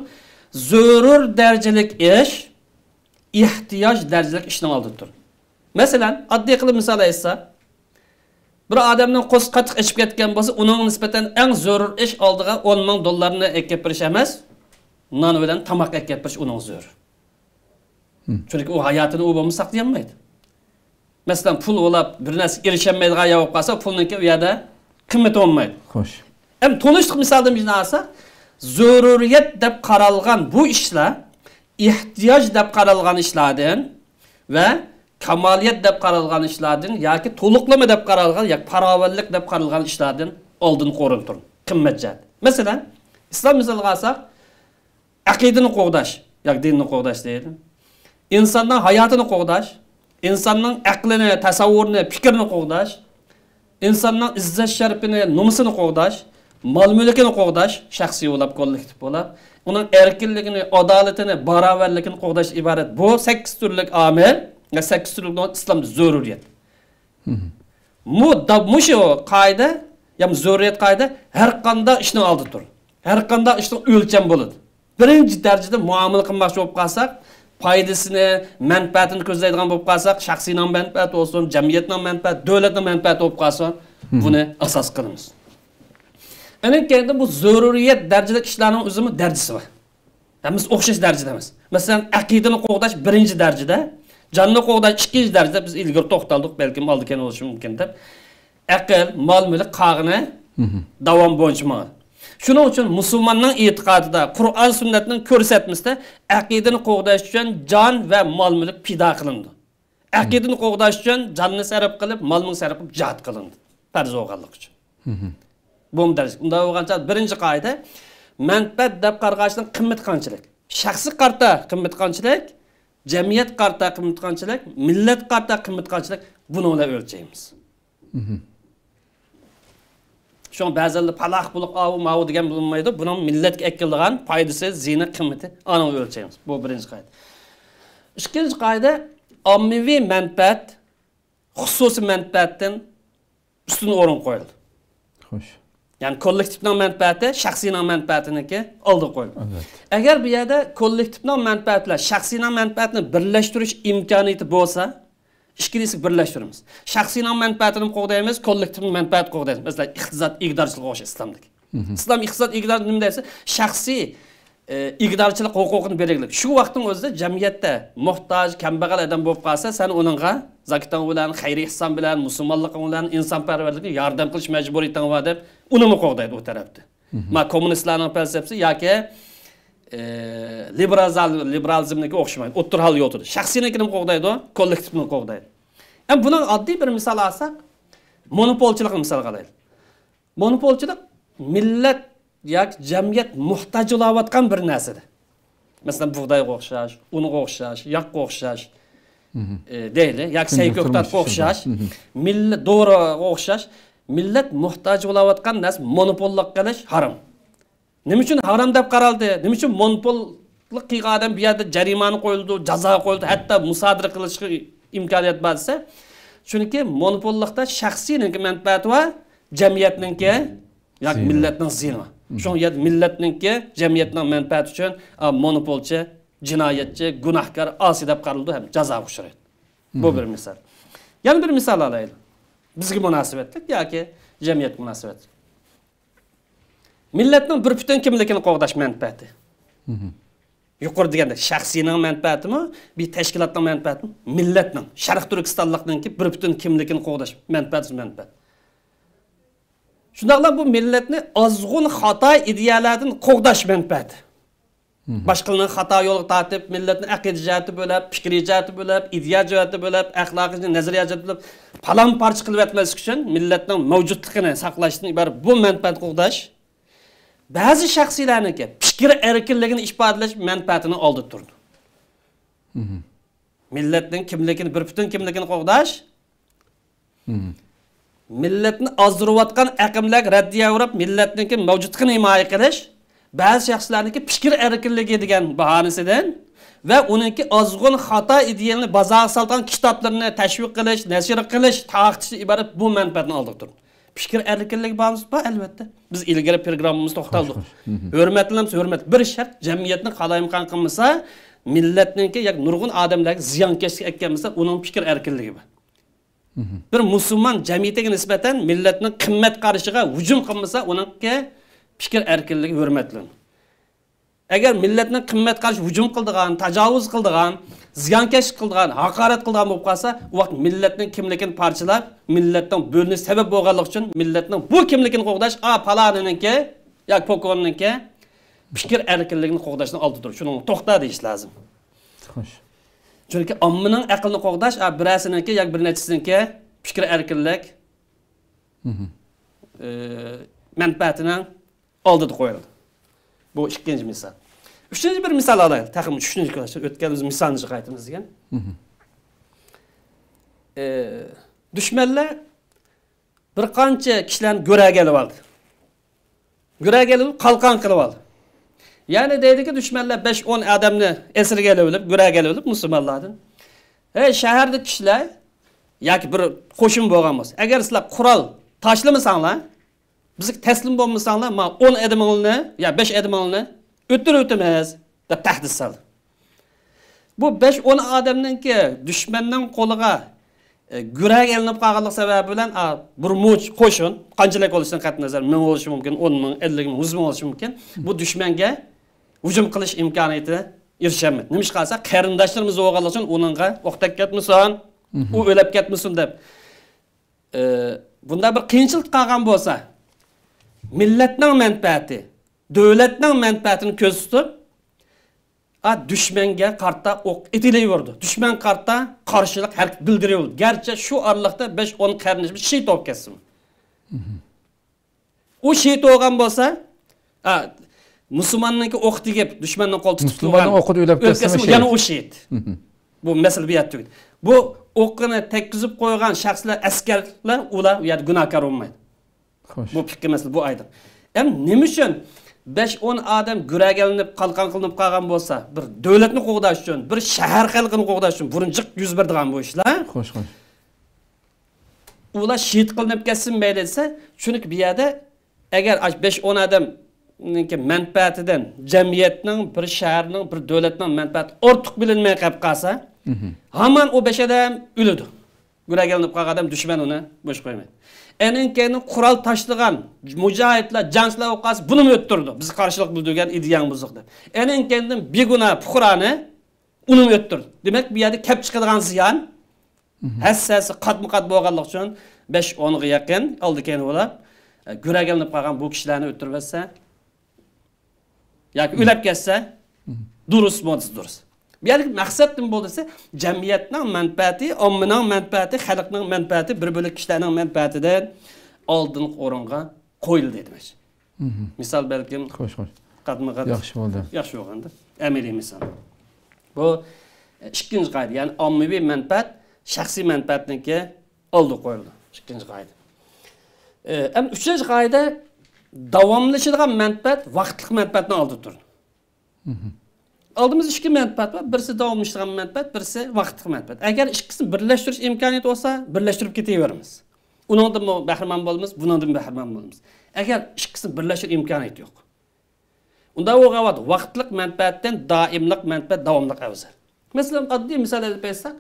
zarur darajalik ish ehtiyoj darajalik ishni derecelik masalan oddiy qilib misol aytsa bir odamni qo'z qatiq ichib ketgan bo'lsa uning nisbatan eng zarur ish oldiga o'n ming dollarni akib dolarını ekip non bilan tomoq akib berish uning zo'r hmm. chunki u hayotini u bo'lmasa saqlay olmaydi masalan pul o'lab bir narsaga erishaolmaydigan bo'lib qolsa pulniki u yerda qimmati bo'lmaydi xo'sh endi to'nishliq misolda biz narsa zaruriyat deb qaralgan bu işle ihtiyaç deb karalgan ishlardan ve kamaliyat deb karalgan ishlardan yoki to'liqlama deb qaralgan yoki parovallik deb qaralgan ishlardan oldin qo'rin turin qimmat jihati masalan islom misoliga olsak aqidani qo'g'dash yoki dinni qo'g'dash deydi insonning hayotini qo'g'dash insonning aqlini fikrini qo'g'dash insonning izzat sharifini nomusini qo'g'dash mol mulkini qo'g'dash shaxsiy bo'lib kollektiv bo'lib uning erkinligini adolatini barobarligini qo'g'dash ibaret? bu sakkiz turlik omil sakkiz turlik islom zaruriyat mu mushu qoida ya'ni zaruriyat qoida har qanday ishni oldi tur har qanday ishni o'lcham bo'ladi birinchi darajada muomala qilmoqchi bo'lib qolsak foydasini manfaatini ko'zlaydigan bo'lib qolsak shaxsiy nom manfaat bo'lsin jamiyat manfaat davlatni manfaati bo'lib qolsin hmm. buni asos qilamiz aniqkanda bu zaruriyat darajada kishilarni o'zini darajasi bor biz o'xshash darajada emas masalan aqidani qo'g'dash birinchi darajada jonni qo'g'dash ikkinchi darajada biz ilgari to'xtaldik balkim oldin bo'lishi mumkin deb aql mol mulk qog'ini hmm. davom bo'yicha shuning uchun musulmonning e'tiqodida qur'on sunnatning ko'rsatmasida aqidani qo'g'dash uchun jon va mol mulk pido qilindi aqidani qo'g'dash uchun jonni sarf qilib mol mulk sarf qilib jihod qilindi farz bo'lganlik uchun bu unda bo'lgancha birinchi qoida manfaat deb qarg'ashning qimmati qanchalik shaxsiy qarta qimmati qanchalik jamiyat qarta qimmat qanchalik millat qarta qimmat qanchalik buni o'ylab o'lchaymiz shu ba'zanla palaq bo'lib ovi mau degan bo'lmaydi buni millatga akkilgan foydasi ziyni qimmati ani o'lchaymiz bu birinchi qoida ikkinchi qoida ommaviy manfaat xususiy manfaatdan ustun o'rin qo'yildi xo'sh ya'ni kollektivning manfaati shaxsiyning manfaatiniki oldi qo'yildi agar bu yerda kollektivning manfaatlar bilan shaxsiyning manfaatini birlashtirish imkoniyati bo'lsa ikkilisini birlashtiramiz shaxsiyni manfaatini qo'g'daymiz kollektivni manfaatini qo'g'daymiz masalan iqtisod igdorchilik o'xshash islomdagi mhm. islom iqtisod igdor nima desa shaxsiy e, igdorchilik huquqini belgilab shu vaqtning o'zida jamiyatda muhtoj kambag'al odam bo'lib qolsa san uningga zakitan bilan xayri ehson bilan musulmonliging bilan insonparvarlikka yordam qilish majburiyating bor deb unimi qo'g'daydi u tarafda mhm. ma kommunistlarning falsafasi yoki liberalizm liberalizmniki o'xshamaydi o'ttirhal yo'tirdi shaxsiynikini qo'g'daydi kollektivni qo'g'daydi endi buni oddiy bir misol olsak monopolchilikni misol qilaylik monopolchilik millat yoki jamiyat muhtoj bo'layotgan bir narsadir masalan bug'doyga o'xshash unga o'xshash yoqqa o'xshash mhm. e, deylik yoki mhm, sayko'ktatga o'xshash mhm. millat do'riga o'xshash millat muhtoj bo'layotgan narsa monopollik qilish harom Ne nima uchun Ne deb qaraldi nima uchun monopollik qilgan odam bu yerda jarimani qo'yildi jazo qo'yildi hatto musadira qilishga imkoniyat bor desa chunki monopollikda shaxsiyninki manfaati va jamiyatninki yoki Çünkü ziyni shu yerda millatninki jamiyatning manfaati uchun monopolchi jinoyatchi günahkar osiy deb qaraldi ham jazoga uchraydi bu bir misal. yana bir misal alayım. misol olaylik bizga munosabatlik yoki jamiyatga munosabatlik millatning bir butun kimligini qo'g'dash manfaati mhm. yuqori deganda shaxsiyning manfaatimi bu tashkilotning manfaatimi millatning sharq turkistonlikniki bir butun kimligini qo'g'dash manfaat manfaat shundoqla bu millatni ozg'un xato ideyalardan qo'g'dash manfaati mhm. boshqalarni xato yo'lga tortib millatni aqida jihati bo'lib fikriy jihati bo'lib ideya jihati bo'lib axloqiy nazariya jihati bo'lib palon parcha qilib yotmaslik uchun millatning mavjudligini saqlashdan iborat bu manfaat qo'g'dash ba'zi ki, fikr erkinligini ifodalash manfaatini oldi turdi mm-hmm. millatning kimligini bir butun kimligini qo'g'dash mm-hmm. millatni ozdirayotgan aqmlarga raddiya urib millatniki mavjudligini himoya qilish ba'zi shaxslarniki fikr erkinligi degan bahonasidan va ki, ozg'un xato ideyelini, bazağı solgan kitoblarni tashviq qilish nashr qilish taqtishni iborat bu manfaatni aldı turdi fikr erkinligi bağımsız var Біз Biz ilgili programımız toxtaldık. Hürmetlenimiz bir şart cemiyetini qalayımqan qılmasa, millatninki yani nurgun adamlarga ziyankeşlik etkenmese onun fikir erkinligi var. bir musulmon jamiyatiga nisbatan millatni qimmat qarishiga hujum qilmasa uniki fikr Eğer milletin qimmat qarish hujum qildigan tajovuz qildigan ziyankash qildigan haqorat qildigan bo'lib qolsa u vaqt millatning kimligini parchalab millatdan bo'linish sabab bo'lganligi uchun millatning bu kimligini qo'g'dash a palaniniki yoki pokoniniki fikr erkinligini qo'g'dashni oldi tur shuni to'xta deyish Çünkü xo'sh chunki ommaning a qo'g'dash ki, ya bir nechisiniki fikr erkinlik manfaatining oldida qo'yildi bu ikinci misal. üçüncü bir misol olaylik taqim uchinchi o'tgan o'zi misolni qaytamiz degan dushmanlar bir qancha kishilarni go'rak olib oldi go'rak olib qalqon qilib oldi ya'ni deydiki dushmanlar besh o'n odamni esirga olib go'rak olib musulmonlarni şehirde kişiler kishilar yoki bir qo'shin eğer bo'lsa kural sizlar qurol tashlamasanglar biz taslim bo'lmasanglar man 10 adimingni yo 5 adimingni o'ttirib o'tamiz deb tahdid soldi bu 5-10 odamninki dushmanning qo'liga e, gurak ilinib qolganlik sababi bilan bir munch qo'shin qanchalik bo'lishidan qat'iy nazar 1000 bo'lishi mumkin 10000, ming 50 ming 100 ming bo'lishi mumkin bu dushmanga hujum qilish imkoniyatini erishamiz nima ish qilsa qarindoshlarimiz bo'lganligi uchun uningga o'qtab ketmisan u o'lab ketmisin deb e, bunda bir qiyinchilik qolgan bo'lsa milletnin menfaati, devletnin menfaatini köz tutup a düşmenge kartta ok itiliyordu. Düşmen kartta karşılık her bildiriyordu. Gerçi şu aralıkta 5-10 kardeş bir şey top kesim. o şey toğan bolsa a Müslümanın ki ok digip düşmenin kol tutup Müslümanın oku ölep kesim Yani o şey. Bu mesele bir yattı. Bu okunu tekizip koyan şahsla askerler ula yani günahkar olmaydı. bu fikr emas bu aydin endi nima uchun besh o'n odam go'raganib qalqon qilinib qolgan bo'lsa bir davlatni qo'g'dash uchun bir shahar xalqini qo'g'dash uchun burunjiq yuz berdigan bu ishlar xo'sh xo'sh ular shid qilinib ketsin mayli desa chunki bu yerda agar besh o'n odam manfaatidan jamiyatning bir shaharning bir davlatning manfaati ortiq bilinmay qolib qolsa mhm. hamon u besh odam o'ladi go'raganib qolgan odam dushman uni bo'sh qo'ymaydi Enin eninkenin kural taşlıgan mücahitler, canslar okas bunu mu öttürdü? Bizi karşılık bildirgen idiyan buzuk Enin Eninkenin bir günah Kur'anı onu mu öttürdü? Demek bir yerde kep çıkadığan ziyan hassasi qatma qat bo'lganligi uchun besh o'nga aldı oldi keyin bo'lib e, go'raganib qolgan bu kishilarni o'ttirib yoki o'lab ketsa durus bo'lsa durus. ya'ni maqsad nima bo'ldi desa jamiyatning manfaati ommaning manfaati xalqning manfaati bir bo'lak kishilarning manfaatidan oldin o'ringa qo'yildi demak misol balkim xo'sh xo'sh qatma qat yaxshi bo'ldi yaxshi bo'lganda amaliy misol bu ikkinchi qoida ya'ni ommaviy manfaat shaxsiy manfaatniki oldi qo'yildi ikkinchi qoida ham e, uchinchi qoida davomlashadigan manfaat vaqtliq manfaatni oldi turdi oldimizda ikki manfaat bor birisi davom ishtig'an manfaat birisi vaqtliq manfaat agar ikkisini birlashtirish imkoniyati bo'lsa birlashtirib ketaveramiz undan bahramand bo'lamiz bundan bahramand bo'lamiz agar ikkisini birlashtirish imkoniyati yo'q unda u vaqtliq manfaatdan doimliq manfaat davomliq afzal masalan oddiy misol aytib aytsak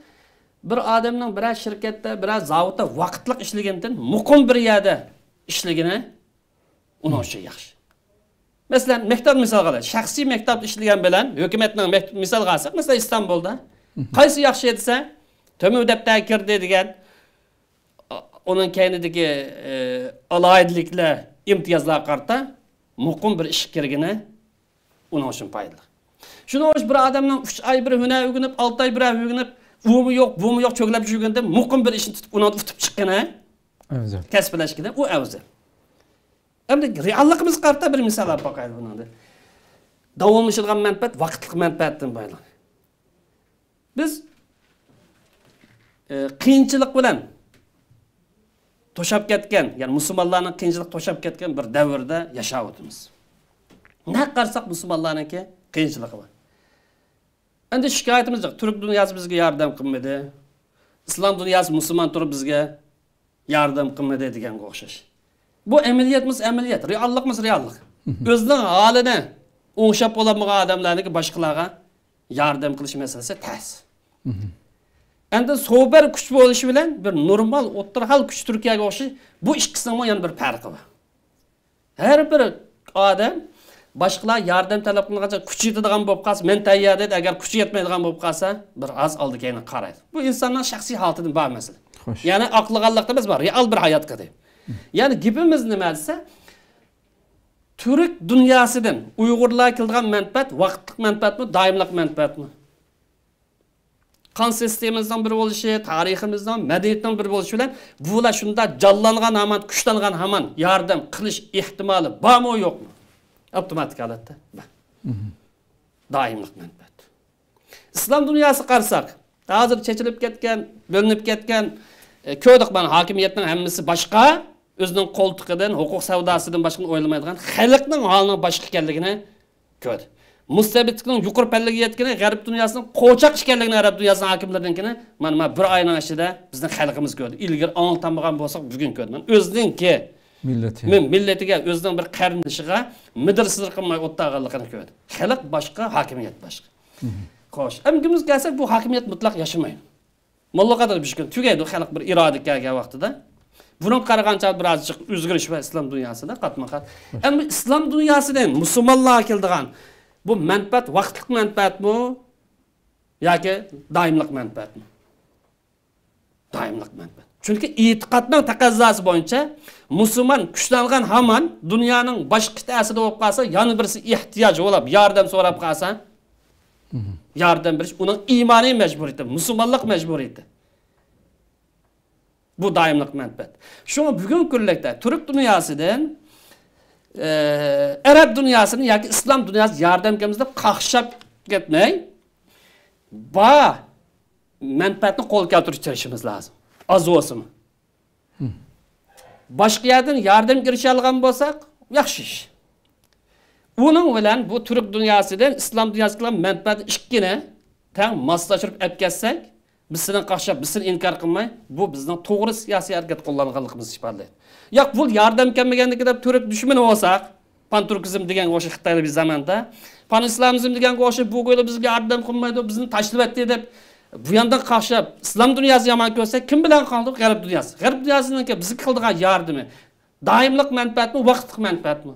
bir odamning biror shirkatda biror zavodda vaqtliq ishlagandan muqim bir yerda ishlagini uni uchun hmm. yaxshi masalan maktab misol qiladi shaxsiy maktabda ishlagan bilan hukumatning misol Mesela masalan istanbulda mhm. qaysi yaxshi tümü ödepte kirdi degan onun kendindeki e, alayidlikle imtiyazlığa kartta, mukum bir iş kirgini onun için paylı. Şunu hoş bir adamdan 3 ay bir hüne uygunup 6 ay bir hüne uygunup bu mu yok bu mu yok çöklep yürgünde mukum bir işin tutup onu tutup çıkkını evet. kesbeleşkide bu evzi. endi realligimiz qarata bir misol olib buningda. Davom davomlashadigan manfaat vaqtliq manfaatdan boylan biz e, qiyinchilik bilan to'shab ketgan ya'ni musulmonlarni qiyinchilik to'shab ketgan bir davrda yashab o'tamiz Na qarasak musulmonlarniki qiyinchiligi bor endi shikoyatimiz yo'q turk dunyosi bizga yordam qilmadi islom dunyosi musulmon turib bizga yordam qilmadi deganga o'xshash Bu əməliyyatımız əməliyyat, reallığımız reallıq. Özünün halını oğuşab olamığa adamlarına başqalarına yardım qilish masalasi tas. Endi sober kuch bo'lishi bilan bir normal o'ttirhal kuch Turkiyaga o'xshash bu ikkisining yana bir perde. bor. Har bir adam boshqalar yardım talab qilgancha kuch yetadigan bo'lib qolsa, men tayyor dedi, agar kuchi yetmaydigan bo'lib qolsa, bir oz oldiga qaraydi. Bu insonning shaxsiy holatidan bor mesele. Ya'ni oqlaganlikda biz bor, real bir hayat qildi ya'ni gibimiz gapimiz nima desa turk dunyosidan uyg'urlarga qilgan manfaat vaqtliq manfaatmi doimliq manfaatmi qon bir biri bo'lishi tariximizdan madaniyatdan biri bo'lishi bilan bular shunda jonlangan hamon kuchlangan hamon yordam qilish ehtimoli bormi yo'qmi avtomatik holatda doimliq manfaat islom dunyosi qarasak hozir chechilib ketgan bo'linib ketgan e, ko'rdik mana hokimiyatning hammasi başka. o'zining qo'ltiqidan huquq savdosidan boshqani o'ylamaydigan xalqning holini boshqa ekanligini ko'rdi mustabitlikning yuqori pallaga yetgani g'arb dunyosini qo'chaq ekanligini arab dunyosini hokimlarinikini mana mana bir oyning ichida bizni xalqimiz ko'rdi ilgari ongtanmagan bo'lsak bugun ko'rdi o'ziningki millati millatiga o'zining bir qarindishiga midirsiz qilmay o'tag'anligini ko'rdi xalq boshqa hokimiyat boshqa xo'sh amgimiz kelsak bu hokimiyat mutlaq yashamaydi mulla qadar tugaydi xalq bir iroda kelgan vaqtida Bunun karganca birazcık üzgünüş ve İslam dünyasında katma kat. Ama İslam dünyasının Müslümanlığa kildiğen bu menfaat vakitlik menfaat mı? Ya ki daimlik menfaat mı? Daimlik menfaat. Çünkü itikadının takazzası boyunca Müslüman kuşlangan haman dünyanın başka kıtasında olup kalsa yanı birisi ihtiyacı olup yardım sorab kalsa yardım beriş. Şey. Onun imani mecburiyeti, Müslümanlık mecburiyeti. Bu daimlik menfaat. Şunu bugün kunlikda Türk dünyasının, e, dünyasının ya yoki İslam dünyasi yordamkamiz deb qaqshab ketmay va manfaatni qo'lga keltirish tirishimiz Az olsun. Boshqa yerdan yordam kirisha olgan bo'lsak, yaxshi ish. Uning bilan bu Türk dünyasının, İslam dünyasının bilan işkine tam tang moslashtirib Bizden sizden kaçıp, biz inkar kılmay, bu bizden doğru siyasi hareket kullanıqalıqımız ifadelaydi. Yok, bu yardım kemmegendeki de Türk düşmanı olsak, pan-turkizm degan o'sha xitoyda bir zamonda pan-islomizm degan koşu bu go'yo bizga yardım qilmaydi bizni tashlab etdi deb bu yondan qarshi islom dunyosi yomon ko'rsa kim bilen kaldı? Garip bilan qoldi g'arb dunyosi g'arb dunyosiniki yardımı, daimlik menfaat mi, manfaatmi menfaat mi?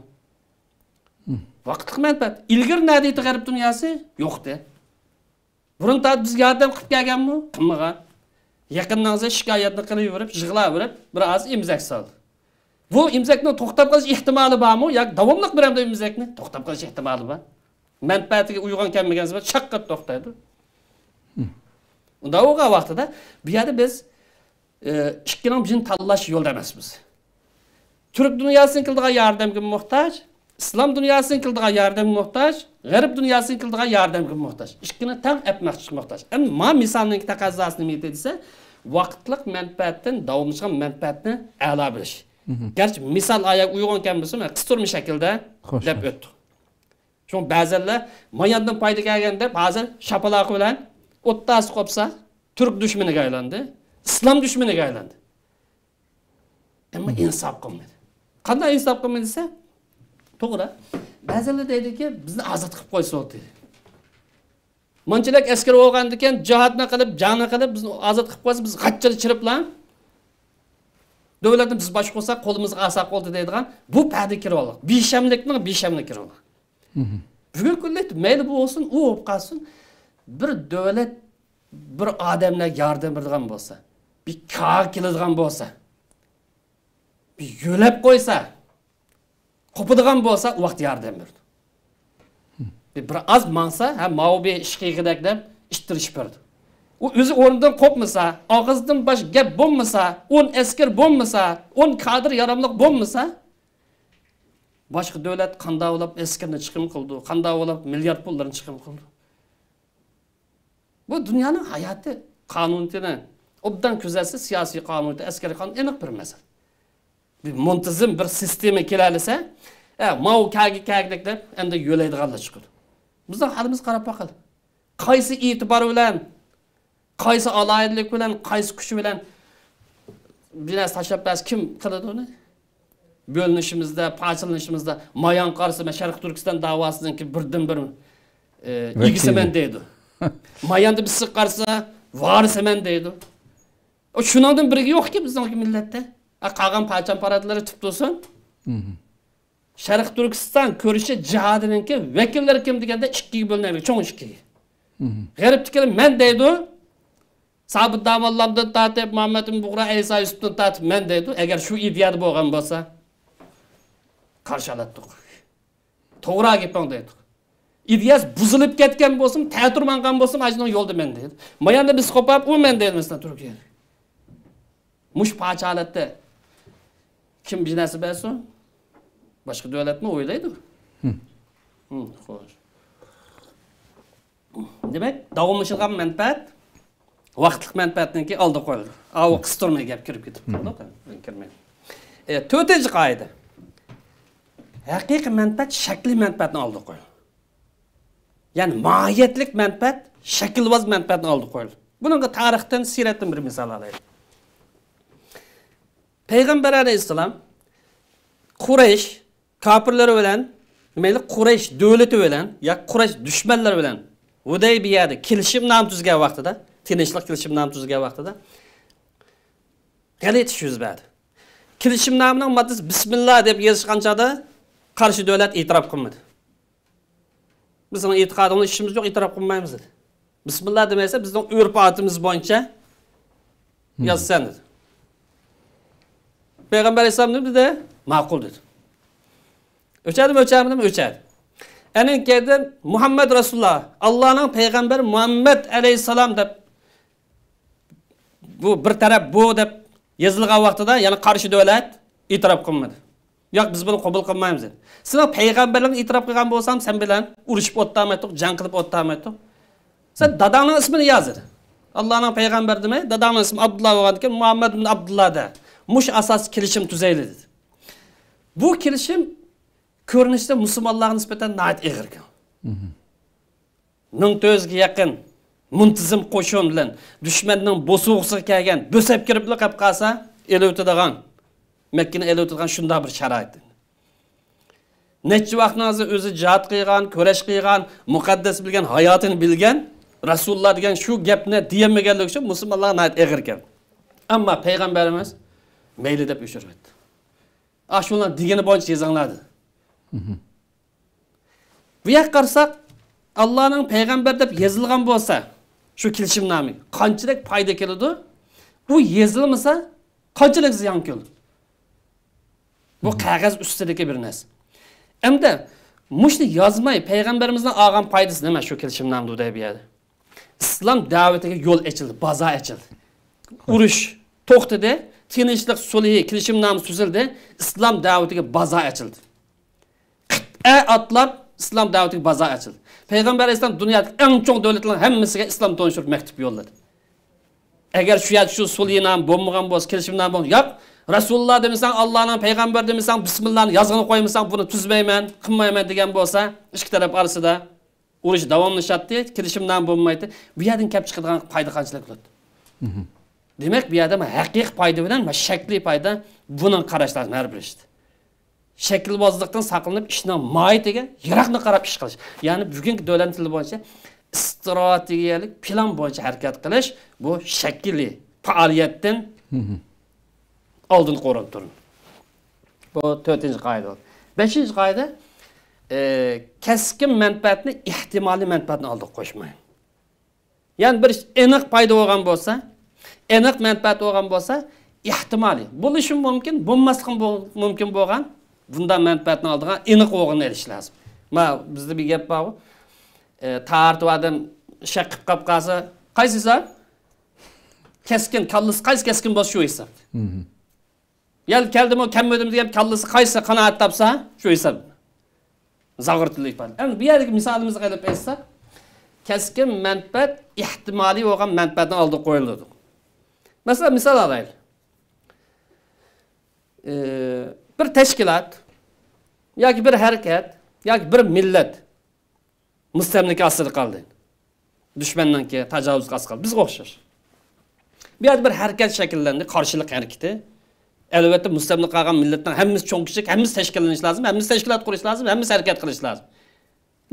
Hmm. vaqtliq menfaat, ilgari nima deydi dünyası yok de burun tortib bizga yordam qilib kelganmi qilmagan yaqindan shikoyatni qilib yuborib yig'laverib biroz emizak soldi bu emizakni to'xtab qolish ehtimoli bormi yoki davomli bir hamda emizakni to'xtab qolish ehtimoli bor manfaatiga uyg'on kelmagan zaman shaqqat to'xtaydi unda o'lgan vaqtida bir yerda biz e, ikkining birini tanlash yo'lda Türk dünyasının dunyosini yardım gibi muhtoj islom dunyosini qildigan yordamga muhtoj g'arb dunyosini qildigan muhtaç. muhtoj tam etmek için muhtaç. En ma misalının taqozosi nima edi desa vaqtliq manfaatdan davomlashgan manfaatni a'lo bilish mhm. garchi misol oyoq uygunken ekan bo'lsa qistirma shaklda deb o'tdik shu ba'zanlar mayondan foyda kelgan deb hozir shapaloqi bilan o'ttasi qolsa turk dushmaniga aylandi islom dushmaniga aylandi ammo mhm. insof qilmadi qanday insof qilmadi desa to'g'ri ba'zilar deydiki bizni ozod qilib qo'ysin deydi munchalar askar bo'lgan ekan jihodni qilib jangni qilib bizni ozod qilib qo'ysa biz g'achchini chirib davlatni biz bosh qo'ysak qo'limizga asa qoldi deydigan bu padi kirib bishamlikni bishamlik kirib mhm. bugungi kunda mayli bu bo'lsin u bo'lib qolsin bir davlat bir odamlar yordam beradigan bo'lsa bir ka keladigan bo'lsa bir yo'lab qo'ysa qopadigan bo'lsa u vaqt yordam berdi e, bir oz mansa ha mavbe ishqiqidak deb ishtirish berdi u o'zi o'rnidan qo'pmasa og'izdan bosh gap bo'lmasa o'n askar bo'lmasa o'n kadr yaramliq bo'lmasa boshqa davlat qanday bo'lib askarni chiqim qildi qanday bo'lib milliard pullarni chiqim qildi bu dunyoning hayoti qonunini obdan kuzatsa siyosiy qonuniyat askariy qonun aniq bir masala bir muntazam bir sistema kelalisa mau kagi kagdek deb endi yo'laydiganlar chuqur bizni halimiz qarab boqil qaysi e'tibor bilan qaysi oloyidlik bilan qaysi kuch bilan bir narsa tashlab bersa kim qiladi uni bo'linishimizda parchalanishimizda mayon qarsa man sharq turkiston davosidan birdan e, bir egisiman deydi mayonni biz qarsa varisiman deydi shundan biriga yo'qki bizning millatda а қалған пачан парадлары тіп тұрсын sharq turkiston ko'rishi jihodiniki vakillar kim deganda ikkiga bo'linadi cho'ng ikkiga g'aribnikini men deydi sabit damollabdan tortib muhammad bug'ra iso yusufdan men man Eğer şu shu ideyada bo'lgan bo'lsa qarshi oladi to'g'ri gaping deydi ideyasi buzilib ketgan bo'lsin taturmangan bo'lsin ajno yo'lda men deydi mayanda biz qo'pab u man deydi masalan Muş mush pachalatda kim biznesi beso? Başka devlet mi öyleydi? Hı. Hı, hoş. Demek davamlaşılgan menfaat vaqtlik manfaatninki oldi qo'yildi u qistirmay gap kirib ketibdi kirmay e, to'rtinchi qoida haqiqiy manfaat shakli manfaatni aldı qo'yil ya'ni mohiyatlik manfaat shaklvoz manfaatni oldi qo'yil bunga tarixdan siyratdan bir misal alayım. Peygamber aleyhisselam Kureyş kapırları ölen Meli Kureyş devleti ölen ya Kureyş düşmanlar ölen Hudaybiyada kilişim namtuzga vaqtida, tinchlik kilishim namtuzga vaqtida gelit yuz berdi. Kilishim namining maddasi bismillah deb yozishganchada karşı devlet e'tirof qilmadi. Bizning e'tiqodimiz ishimiz yo'q, e'tirof qilmaymiz dedi. Bismillah demaysa, bizning urf-odatimiz bo'yicha yozsan dedi. Peygamber Aleyhisselam dedi de makul dedi. Ölçerdim ölçerdim ölçerdim. Enin geldim Muhammed Resulullah Allah'ın peygamberi Muhammed Aleyhisselam de bu bir taraf bu de vakti vaktida yani karşı devlet itiraf kılmadı. Yok biz bunu kabul kılmayız dedi. Sen peygamberlerin itiraf kılgan bolsam sen bilen uruşup ottam ettik, can kılıp ottam ettik. Sen dadanın ismini yazır. Allah'ın peygamberi demeyi dadanın ismi Abdullah ki Muhammed bin Abdullah de. mush asosiy kelishim tuzayli dedi bu kelishim ko'rinishda musulmonlarga nisbatan nat ig'irkan ming to'rt yuzga yaqin muntizim qo'shin bilan dushmanning bo'sug'isiga kelgan bo'sab kirib qolib qolsa eli o'tadigan makkani eli o'tadigan shundoq bir sharoit necha vaqtni o'zi jihod qilgan kurash qilgan muqaddas bilgan hayotini bilgan rasululloh degan shu gapni deyolmaganligi uchun musulmonlar nat ig'irkan ammo payg'ambarimiz mayli deb uyushtirishadi ana shularni degani bo'yicha yezanglardi bu yoqqa qarasak allohning payg'ambar deb yozilgan bo'lsa shu kelishimnoma qanchalik foyda keladi u yozilmasa qanchalik ziyon keladi bu qog'oz ustidagi bir de narsa endi mushni yozmay payg'ambarimizdan olgan foydasi nima shu kelishimnoma udaybiyada islom da'vatiga yo'l ochildi bazo ochildi urush to'xtadi tinchlik sulhi kelishimnoma tuzildi İslam davatiga bazo ochildi qit'a atlab islom davatiga bazo ochildi payg'ambar alayhisalom dunyodagi eng cho'ng davlatlarning hammasiga islom tanishtirib maktub yo'lladi agar shu yer shu sulhinam bo'lmagan bo'lsa kelishimnoma bo'lsa yo'q rasululloh demasang allohni payg'ambar demasang bismillohni yozg'ini qo'ymasang buni tuzmayman qilmayman degan bo'lsa ikki taraf orasida urush davomlashadi kelishimdan bo'lmaydi bu yerdan kelib chiqadigan payda qanchalik bo'ladi mhm. demak bu yerda haqiqiy foyda bilan mana shakliy foyda buni qarash lazim har bir ishda shaklbozlikdan saqlanib ishni moyitiga yiroqni qarab ish qilish ya'ni bugungi davlat tili bo'yicha strategiyalik plan bo'yicha harakat qilish bu shakli faoliyatdan oldin qo'rib turin bu to'rtinchi qoida beshinchi qoida e, kasbga manfaatni ehtimoliy manfaatni oldiga qo'shmang ya'ni bir aniq paydo bo'lgan bo'lsa aniq manfaati bo'lgan bo'lsa ehtimoliy bo'lishi mumkin bo'lmasligi mumkin bo'lgan bundan manfaatni oldiga aniq o'g'in erish lozim Ma bizde bir gap borku e, tartib odam shaqib qolib qolsa qaysi hisob keskin kallasi qaysi keskin bo'lsa shu hisob mhm. yal keldimi kammidimi degan kallasi qaysi qanoat topsa shu hisob zag'irtilik endi bu yerdagi misolimizni qilib aytsak keskin manfaat ihtimali olan manfaatni oldiga qo'yiladi Mesela misal alayım. Ee, bir teşkilat ya ki bir hareket ya ki bir millet müstemlik asır kaldı. Düşmenden ki tecavüz asır Biz koşuyoruz. Bir bir hareket şekillendi. Karşılık hareketi. Elbette müstemlik kalan milletten hemimiz çok kişi, hemimiz teşkilleniş lazım, hemimiz teşkilat kuruş lazım, hemimiz hareket kılış lazım.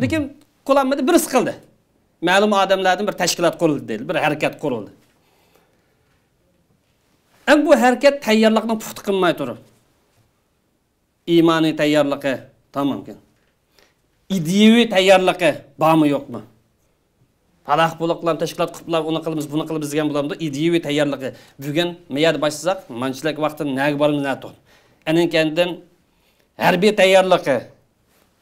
Lekin kullanmadı, birisi kıldı. Ma'lum adamlardan bir teşkilat kuruldu değil, bir hareket kuruldu. ham bu harakat tayyorlikni puxta qilmay turib iymoniy tayyorligi tamom ekan ideviy tayyorligi bormi yo'qmi falaq buloqlarni tashkilot qiliblar uni qilamiz buni qilamiz degan bo'lamiz ideviy tayyorligi bugun miyada boshlasak mana shular vaqtda naga boramiz natur aninkandin harbiy tayyorligi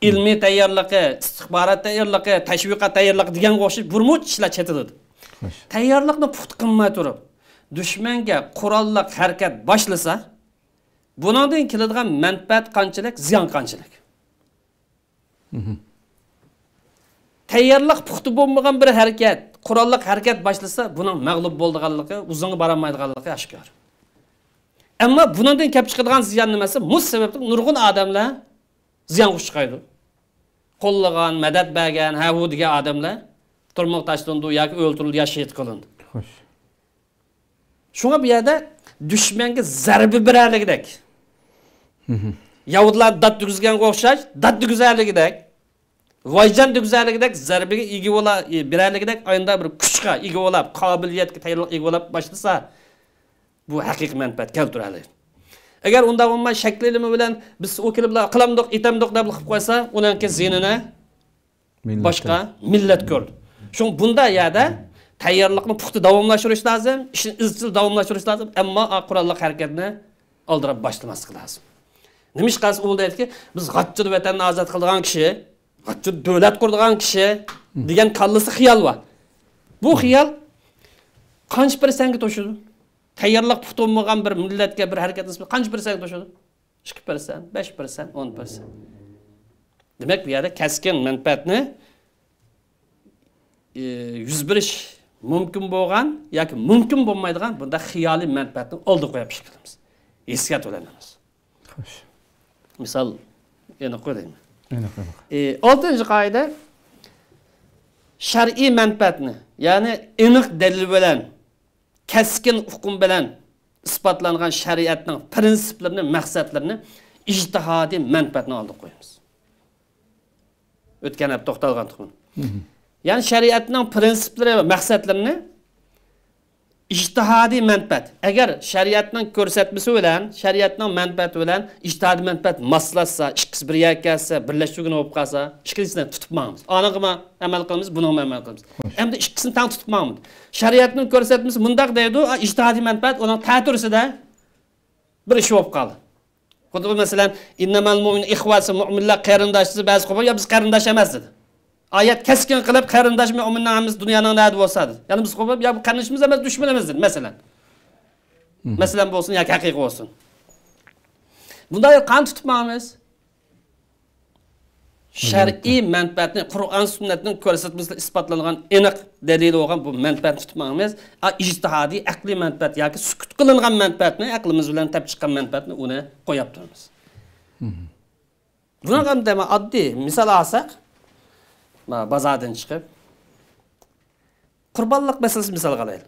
ilmiy tayyorligi istixborot tayyorligi tashviqot tayyorligi degan o'xshab burmuch ishlar chetida tayyorlikni puxt qilmay turib dushmanga qurolliq harakat boshlasa bundan keladigan manfaat qanchalik ziyon qanchalik mhm. tayyorliq puxti bo'lmagan bir harakat qurolliq harakat boshlasa buning mag'lub bo'lganligi uzunga borolmaydiganligi oshkor ammo bundan kelib chiqadigan ziyon nimasi bu sababli nurg'un odamlar ziyonga uchraydi qo'llagan madad bergan havu degan odamlar turmoq tashlandi yoki o'ltirildi yo shahid qilindi bir yerde bu yerda dushmanga zarba berarligidek yahudlar dad dugizganga o'xshash dad dugizarligidek voyjon dugizarligidek zarbaga ega bo'la berarligidek ayanda bir kuchga ega bo'lib qobiliyatga tayyorlab iki bo'lib boshlasa bu haqiqiy manfaat keltiradi agar unda umuman shakli ilmi bilan biz o'kiliblar qilamdiq etamdiq deb qilib qo'ysa unanki ziynini boshqa millat ko'rdi shu bunday yerda tayyorlikni puxta davomlashtirish lazım, ishni izchil davomlashtirish lazım. Ama qurolli harakatni oldirab başlaması lazım. nima ish qilasiz u deydiki biz g'atchini vatanni ozod qilgan kishi g'atchi davlat qurgan kishi degan kallasi xiyol var. bu xiyol qancha persentga to'shadi tayyorlik puxta bo'lmagan bir millatga bir harakat nisbat qancha persentga to'shadi ikki persent besh persent o'n persent demak bu yerda kaskin manfaatni e, yuz berish Mümkün mumkin bo'lgan yoki mumkin bo'lmaydigan bunda xiyoliy manfaatni oldi qo'yapmiz fikrimiz Misal ulanamiz xo'sh misol yana qo'yaymi e, oltinchi qoida shar'iy manfaatni ya'ni aniq dalil bilan kaskin hukm bilan isbotlangan shariatning prinsiplarini maqsadlarini ijtihodiy manfaatni oldi qo'yamiz o'tgan hafta to'xtalgan Yəni şəriətinin prinsipləri və məqsədlərini ictihadi mənbət. Əgər şəriətinin göstərməsi ilə şəriətinin mənbəti ilə ictihadi mənbət maslaşsa, ikisi bir yerə gəlsə, birləşdiyin olub qalsa, ikisini tutmamız. Anığıma əməl qılmız, buna əməl qılmız. Həm də ikisini tam tutmamız. Şəriətinin göstərməsi mündəq deyildi, ictihadi mənbət onun təsirisi də bir iş olub qalır. Xuddi məsələn, innəməl mümin ixvası, müminlər qərindaşısı bəzi qoyur, ya biz qərindaş eməz dedi. Ayet keskin qilib qarindosh mo'minlarimiz dunyoning nadi bo'lsadi ya'ni biz qo'yib yo qarindoshimiz Mesela mesela bu olsun ya yoki olsun. Bunda ya kan tutmamız, shar'iy manfaatni Kur'an, sunnatning ko'rsatmasida ispatlanan aniq dalil bo'lgan bu tutmamız, a tutmaymiz akli aqliy ya ki sukut qilingan manfaatni aqlimiz bilan tap chiqqan manfaatni uni qo'yib turamiz bunaqada oddiy misol olsak mana bazadan chiqib qurbonliq masalasini misol qilaylik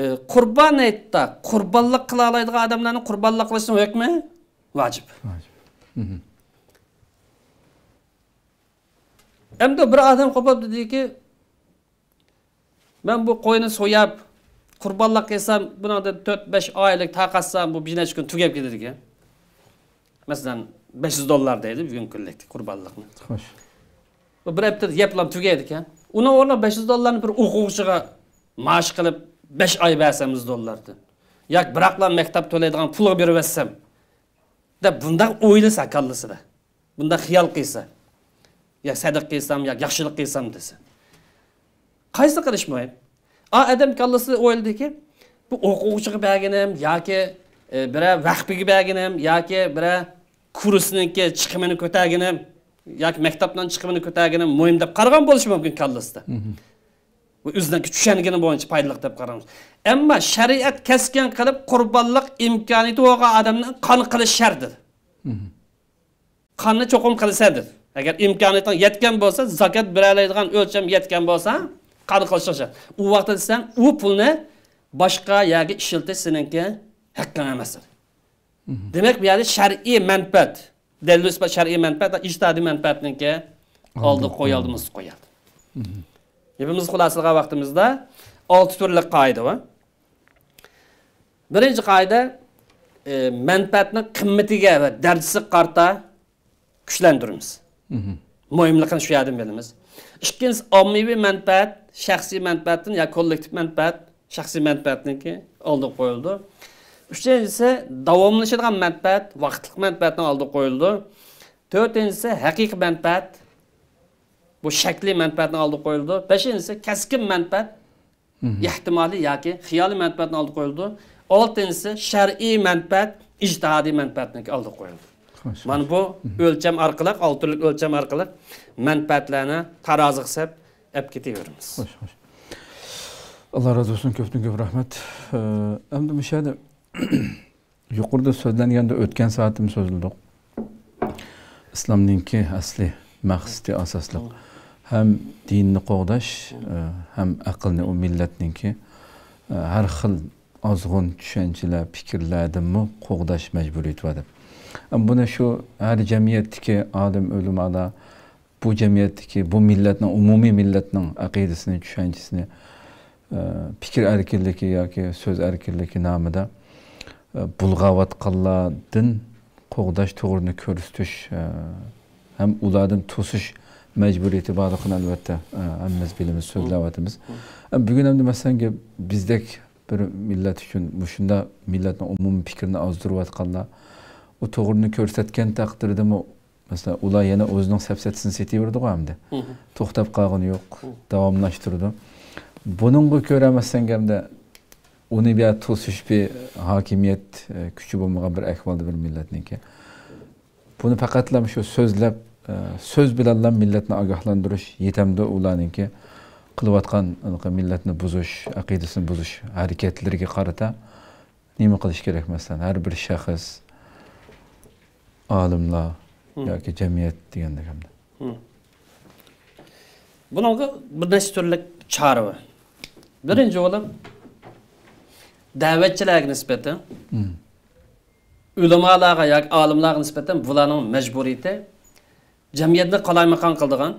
e, qurbon aytda qurbonlik qila oladigan odamlarni qurbonlik qilishni hukmi vojib mhm. endi bir odam qo'yib dediki men bu qo'yni so'yab qurbonlik qilsam bunada to'rt besh oylik tarqatsam bu bir necha kun tugab ketadi ekan masalan besh yuz dollar deydi bugungi kunlik qurbonlikni xo'sh birapta gaplar tugaydikan uni o'rni besh 500 dolarını bir o'quvchiga maosh qilib besh oy bersamiz dollarni yoki biroqlar maktab to'laydigan pulga berib yuborsam deb bundoq o'ylasa kallasida bundoq xiyol qilsa yo sadiq qilsam yo yaxshilik qilsam desa qaysi qilish muhim a adam kallasida ki, bu o'quvchiga berginim yoki e, bira ya ki bire bira ki chiqimini ko'targinim yoki maktabdan chiqimini ko'targini muhim deb qaragan bo'lishi mumkin kallasida mhm. o'zidan tushanigini bo'yicha foydali deb qaramiz ammo shariat kasgan qilib qurbonlik imkoniyati bo'lgan odamni qon qilish shart dedi mhm. qonni cho'qim qilsa dedi agar imkoniyating yetgan bo'lsa zakat beroladigan o'lcham yetgan bo'lsa qon qilish shart u vaqtda sen u pulni boshqa yoki ishiltish seniki haqqing emas mhm. demak bu yerda shar'iy manfaat dalil isbot shar'iy manfaat ijtihodiy manfaatniki oldi qo'yolimiz qo'yadi biz xulosa qilgan vaqtimizda olti turli qoida bor birinchi qoida e, manfaatni qimmatiga va qarta kuchlantiramiz mhm. muhimligini shu yerdan bilamiz ikkinchisi ommaviy manfaat shaxsiy manfaatdan yo kollektiv manfaat shaxsiy manfaatniki oldin qo'yildi Üçüncüsü, davamlaşadigan mənfəət, vaxtlıq mənfəətin aldı qoyuldu. Dördüncüsü, həqiqi mənfəət. Bu şəkli mənfəətin aldı qoyuldu. Beşincisi, kəskin mənfəət. ehtimoli yoki xiyoliy mənfəətin aldı qoyuldu. Oltinchisi, shar'iy mənfəət, ijtihodiy mənfəətni aldı qoyuldu. Mana yəni bu o'lcham orqali, oltinlik o'lcham orqali mənfəətlərini tarozi qilib olib ketaveramiz. Xo'sh, xo'sh. Alloh razı bo'lsin, ko'pdan ko'p rahmat. Endi mushada yuqorida so'zlanganda o'tgan soatim so'zildik islomninki asli maqsadi asosliq ham dinni qo'g'dash e, ham aqlni u millatninki e, har xil ozg'un tushunchalar fikrlardimi qo'g'dash majburiyati bor buni shu har jamiyatdagi olim ulamolar bu jamiyatdagi bu millatning umumiy millatning aqidasini tushunchasini e, fikr erkinligi yoki so'z erkinligi nomida kalladın ee, bulgavatqanlardin qoğdaş to'g'rini ko'rsatish e, ham ulardan to'sish majburiyati borligini albatta e, hammamiz bilamiz so'zlayapmiz e, bugun ham masalan bizdek bir millet için mushunda millatni umumiy fikrini ozdirayotganlar u to'g'rini ko'rsatgan taqdirdami masalan ular özünün o'zining safsatisini setaverdi hamda to'xtab qolgani yok davomlashtirdi buningga ko'ra masalan hamda onu uni buya to'sishbi hokimiyat kuchi bo'lmagan bir ahvolda bir e, millatniki buni faqatlam shu so'zlab e, so'z bilanlam millatni ogohlantirish yetamda ularniki buzuş, millatni buzish aqidasini buzish harakatlariga qarata nima qilish kerak mesela her bir şahıs shaxs olimlar hmm. yoki jamiyat degandek hamda hmm. bunaqa bir nechta turli chora bor birinci bo'lib da'vatchilarga nisbatan ulamolarga yoki olimlarga nisbatan bularning majburiyati jamiyatni qalaymaqon qiladigan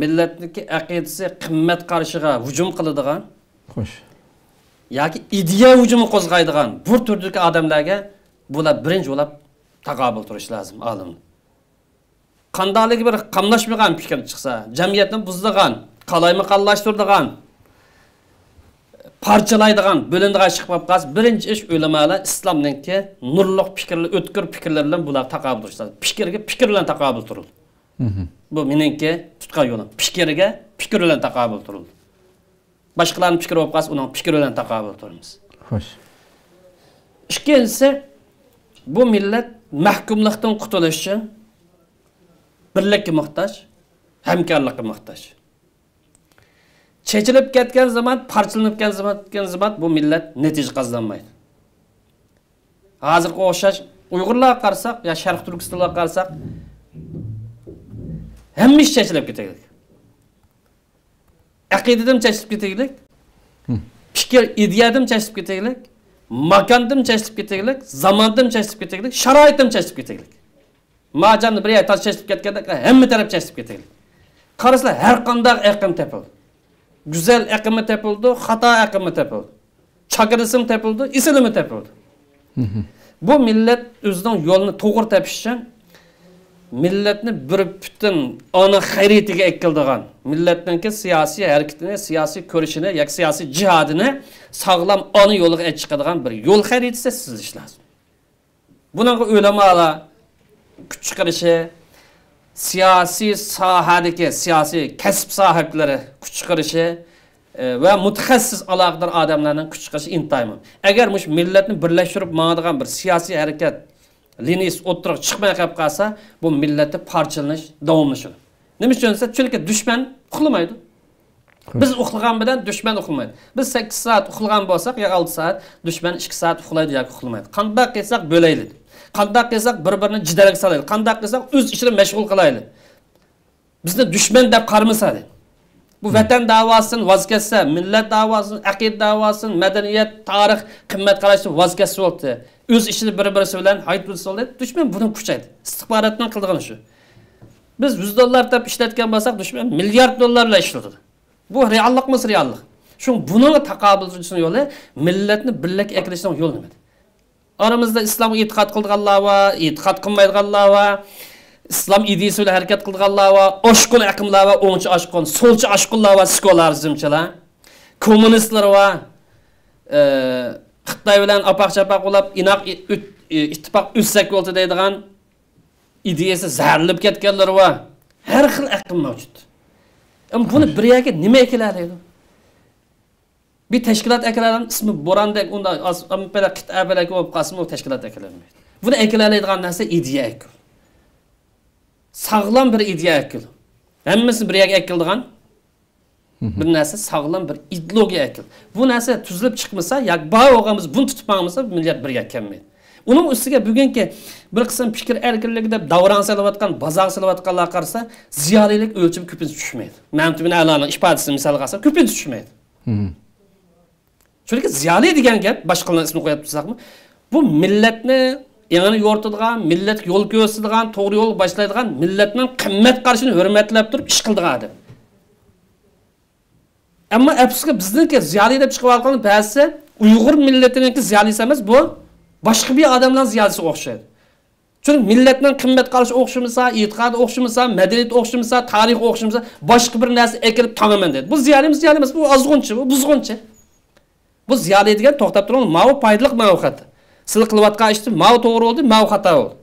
millatniki aqidasi qimmat qarshiga hujum qiladigan xo'sh yoki ideya hujumi qo'zg'aydigan bu turdagi odamlarga bular birinchi bo'lib taqobil turish lozim olim qandaylik bir qamlashmagan fikr chiqsa jamiyatni buzdigan qalaymaqonlashtirdigan parchalaydigan bo'lindigan ish qas birinci birinchi ish ulamolar islomniki nurluq fikrlar o'tkir fikrlar bilan bular taqobil turishadi fikrga fikr bilan taqobil turildi mhm. bu meniki tutqa yo'lim fikrga fikr bilan taqobil turildi boshqalarni fikri bo'lib qolsa uning fikri bilan taqobil turamiz xo'sh ikkinchisi bu millat mahkumlikdan qutulish uchun birlikka muhtoj hamkorlikka muhtoj chechilib ketgan zaman parchalanib ketgan zaman zaman bu millet millat natija qozonmaydi hozirga o'xshash uyg'urlarga qarasak yo sharq turkistonlarga qarasak hamma ish chechilib ketaylik aqidadan chechilib ketaylik fikr ideyadan chechilib ketaylik makondan chechilib ketaylik zamondan chechilib ketaylik sharoitdan chechilib ketaylik majonni bir aytasi chechilib ketganda bir taraf chechilib ketaylik qaraslar har qanday iqlim topildi Güzel ekme tepildi, hata ekme tepildi. Çakır tepildi, isilimi tepildi. Bu millet özünün yolunu doğru tepiş için milletni bir butun ana hayritiga ekkildigan millatninki siyosiy harakatini siyasi ko'rishini yoki siyosiy jihadini sog'lom ona yo'liga olib chiqadigan bir yo'l xaritasi sizish lozim bunaqa ala küçük chiqarishi siyosiy sohadagi siyasi kasb sohiblari kuch chiqarishi e, va mutaxassis aloqador odamlarning kuch chiqarishi intayin agar mush millatni birlashtirib mangadigan bir siyosiy harakat liniyasi o'tiriq chiqmay qolib qolsa bu millatni parchalanish davomlashadi nima uchun desa chunki dushman uxlamaydi biz uxlagan bilan dushman uxlamaydi biz sakkiz soat uxlagan bo'lsak yo olti soat dushman ikki soat uxlaydi yoki uxlamaydi qandoq qilsak bo'laylik Kandak qilsak birbirine birini jidalga Kandak qandaq qilsak o'z meşgul mashg'ul qilaylik bizni dushman deb qarmasa deydi bu vatan davosin voz kechsa millat davosin aqid davosin madaniyat tarix qimmat qarashni voz kechsa bo'ldi o'z ishini bir birisi bilan dushman buni kuchaydi istixborotning qilg'ini shu biz yuz dollar deb ishlatgan bo'lsak dushman milliard dollar bilan ishlatadi bu reallikmiz reallik shu buning taqobilchisi yo'li millatni birlik akilishning yo'li nima aramızda islomga e'tiqod qilganlar va e'tiqod qilmaydiganlar va islom ideyasi bilan harakat qilganlar va oshqun aqmlar va o'ngchi oshqun so'lchi oshqunlar va skolar zimchilar kommunistlar va e, xitoy bilan opaq chapaq bo'lib inoq ittifoq o'ssak bo'ldi deydigan ideyasi zaharlib ketganlar va har xil aqm mavjud buni bir yoki nima ekilalaydi Bir teşkilat ekilerin ismi Borandek, onda az böyle kıta böyle olup kalsın o teşkilat ekilenmeyiz. Bunu ekilenleydiğin nesi idea ekil. Sağlam bir idea ekil. Hemmesi bir yere ekildiğin bir narsa sog'lom bir ideologiya akil bu narsa tuzilib chiqmasa yakba o'g'amiz buni tutib qolmasa millat birga kelmaydi uning ustiga bugungi bir qism fikr erkinligi deb davron salayotgan bozor salayotganlar qarasa ziyolilik o'lchami ko'pincha tushmaydi ifodasini misol qilsa ko'pincha tushmaydi chunki ziyoli degan gap boshqalarni ismini qo'yapsizmi bu millatni engini yo'rtadigan millat yo'l ko'rsatadigan to'g'ri yo'l boshlaydigan millatning qimmat qarashini hurmatlab turib ish qildigan odam ammo afsuski bizniki ziyoli deb chiqib olgan ba'zisi uyg'ur millatiniki ziyolisi emas bu boshqa bir odamlar ziyolisi o'xshaydi chunki millatning qimmat qarashi o'xshamasa e'tiqodi o'xshamasa madaniyati o'xshamasa tarixi o'xshamasa boshqa bir narsa ekilib tomaman dedi bu ziyoli ziyoli emas bu ozg'unchi bu buzg'unchi bu ziyoli degan to'xtab turing mau foydaliq mau xato sizlar qilayotgan ishni mau to'g'ri bo'ldi mau xato bo'ldi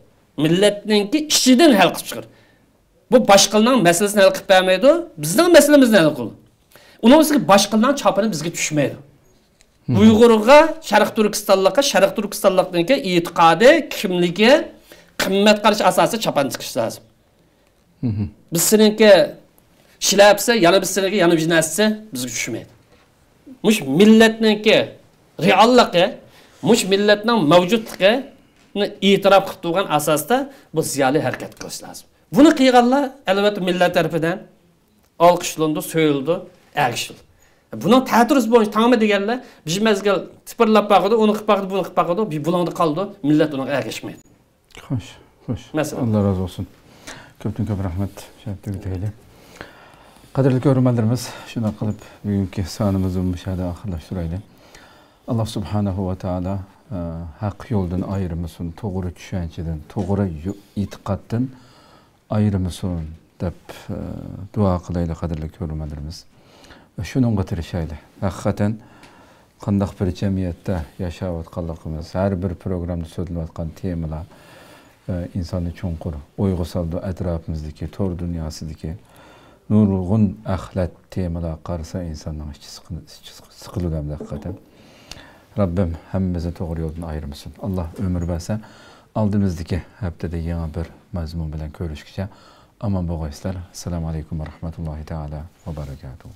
millatninki ishidan hal qilib chiqir bu boshqalarning masalasini hal qilib bermaydi bizning masalamizni hal qil uni o'ziga boshqalarning chopini bizga tushmaydi hmm. uyg'urga sharq turkistonlikqa sharq turkistonlikniki e'tiqodi kimligi qimmat qarash asosida chopan tikish lozim hmm. biz seninki shilapsa yana biz seniki yana jinassi bizga tushmaydi mush millatniki realligi mush millatning mavjudligini e'tirof qilib turgan asosda bu ziyoli harakat qilish lozim buni qilganlar albatta millat tarafidan olqishlandi so'yildi ergishildi buni tatris bo'yicha tomi deganlar biz mazgal tipirlab boqdi uni qilib boqdi buni qilib boqdi bulandi qoldi millat unaqa ergashmaydi xo'sh xo'sh masalan alloh rozi bo'lsin ko'pdan ko'p rahmat qadrli ko'rmanlarimiz shunday qilib bugungi sonimizni mushada oxirlashtirayli Allah subhanahu va taolo e, hak yo'ldan ayirmasin to'g'ri tushunchadan to'g'ri e'tiqoddan ayirmasin deb e, duo qilaylik qadrli ko'rmanlarimiz Ve shunga tirishaylik haqiqatan qandaq bir jamiyatda yashayotganligimiz Her bir programmda so'zilayotgan temalar e, insonni chunqur o'yg'a soldi atrofimizdagi to'r dunyosidagi nurg'un axlat temalar qarasa insonning ichi siqiladi haqiqatan robbim hammamizni to'g'ri yo'ldan ayirmasin alloh umr bersa oldimizdagi haftada yangi bir mazmun bilan ko'rishguncha omon bo'lg'aysizlar assalomu alaykum va rahmatullohi taala va barakatuh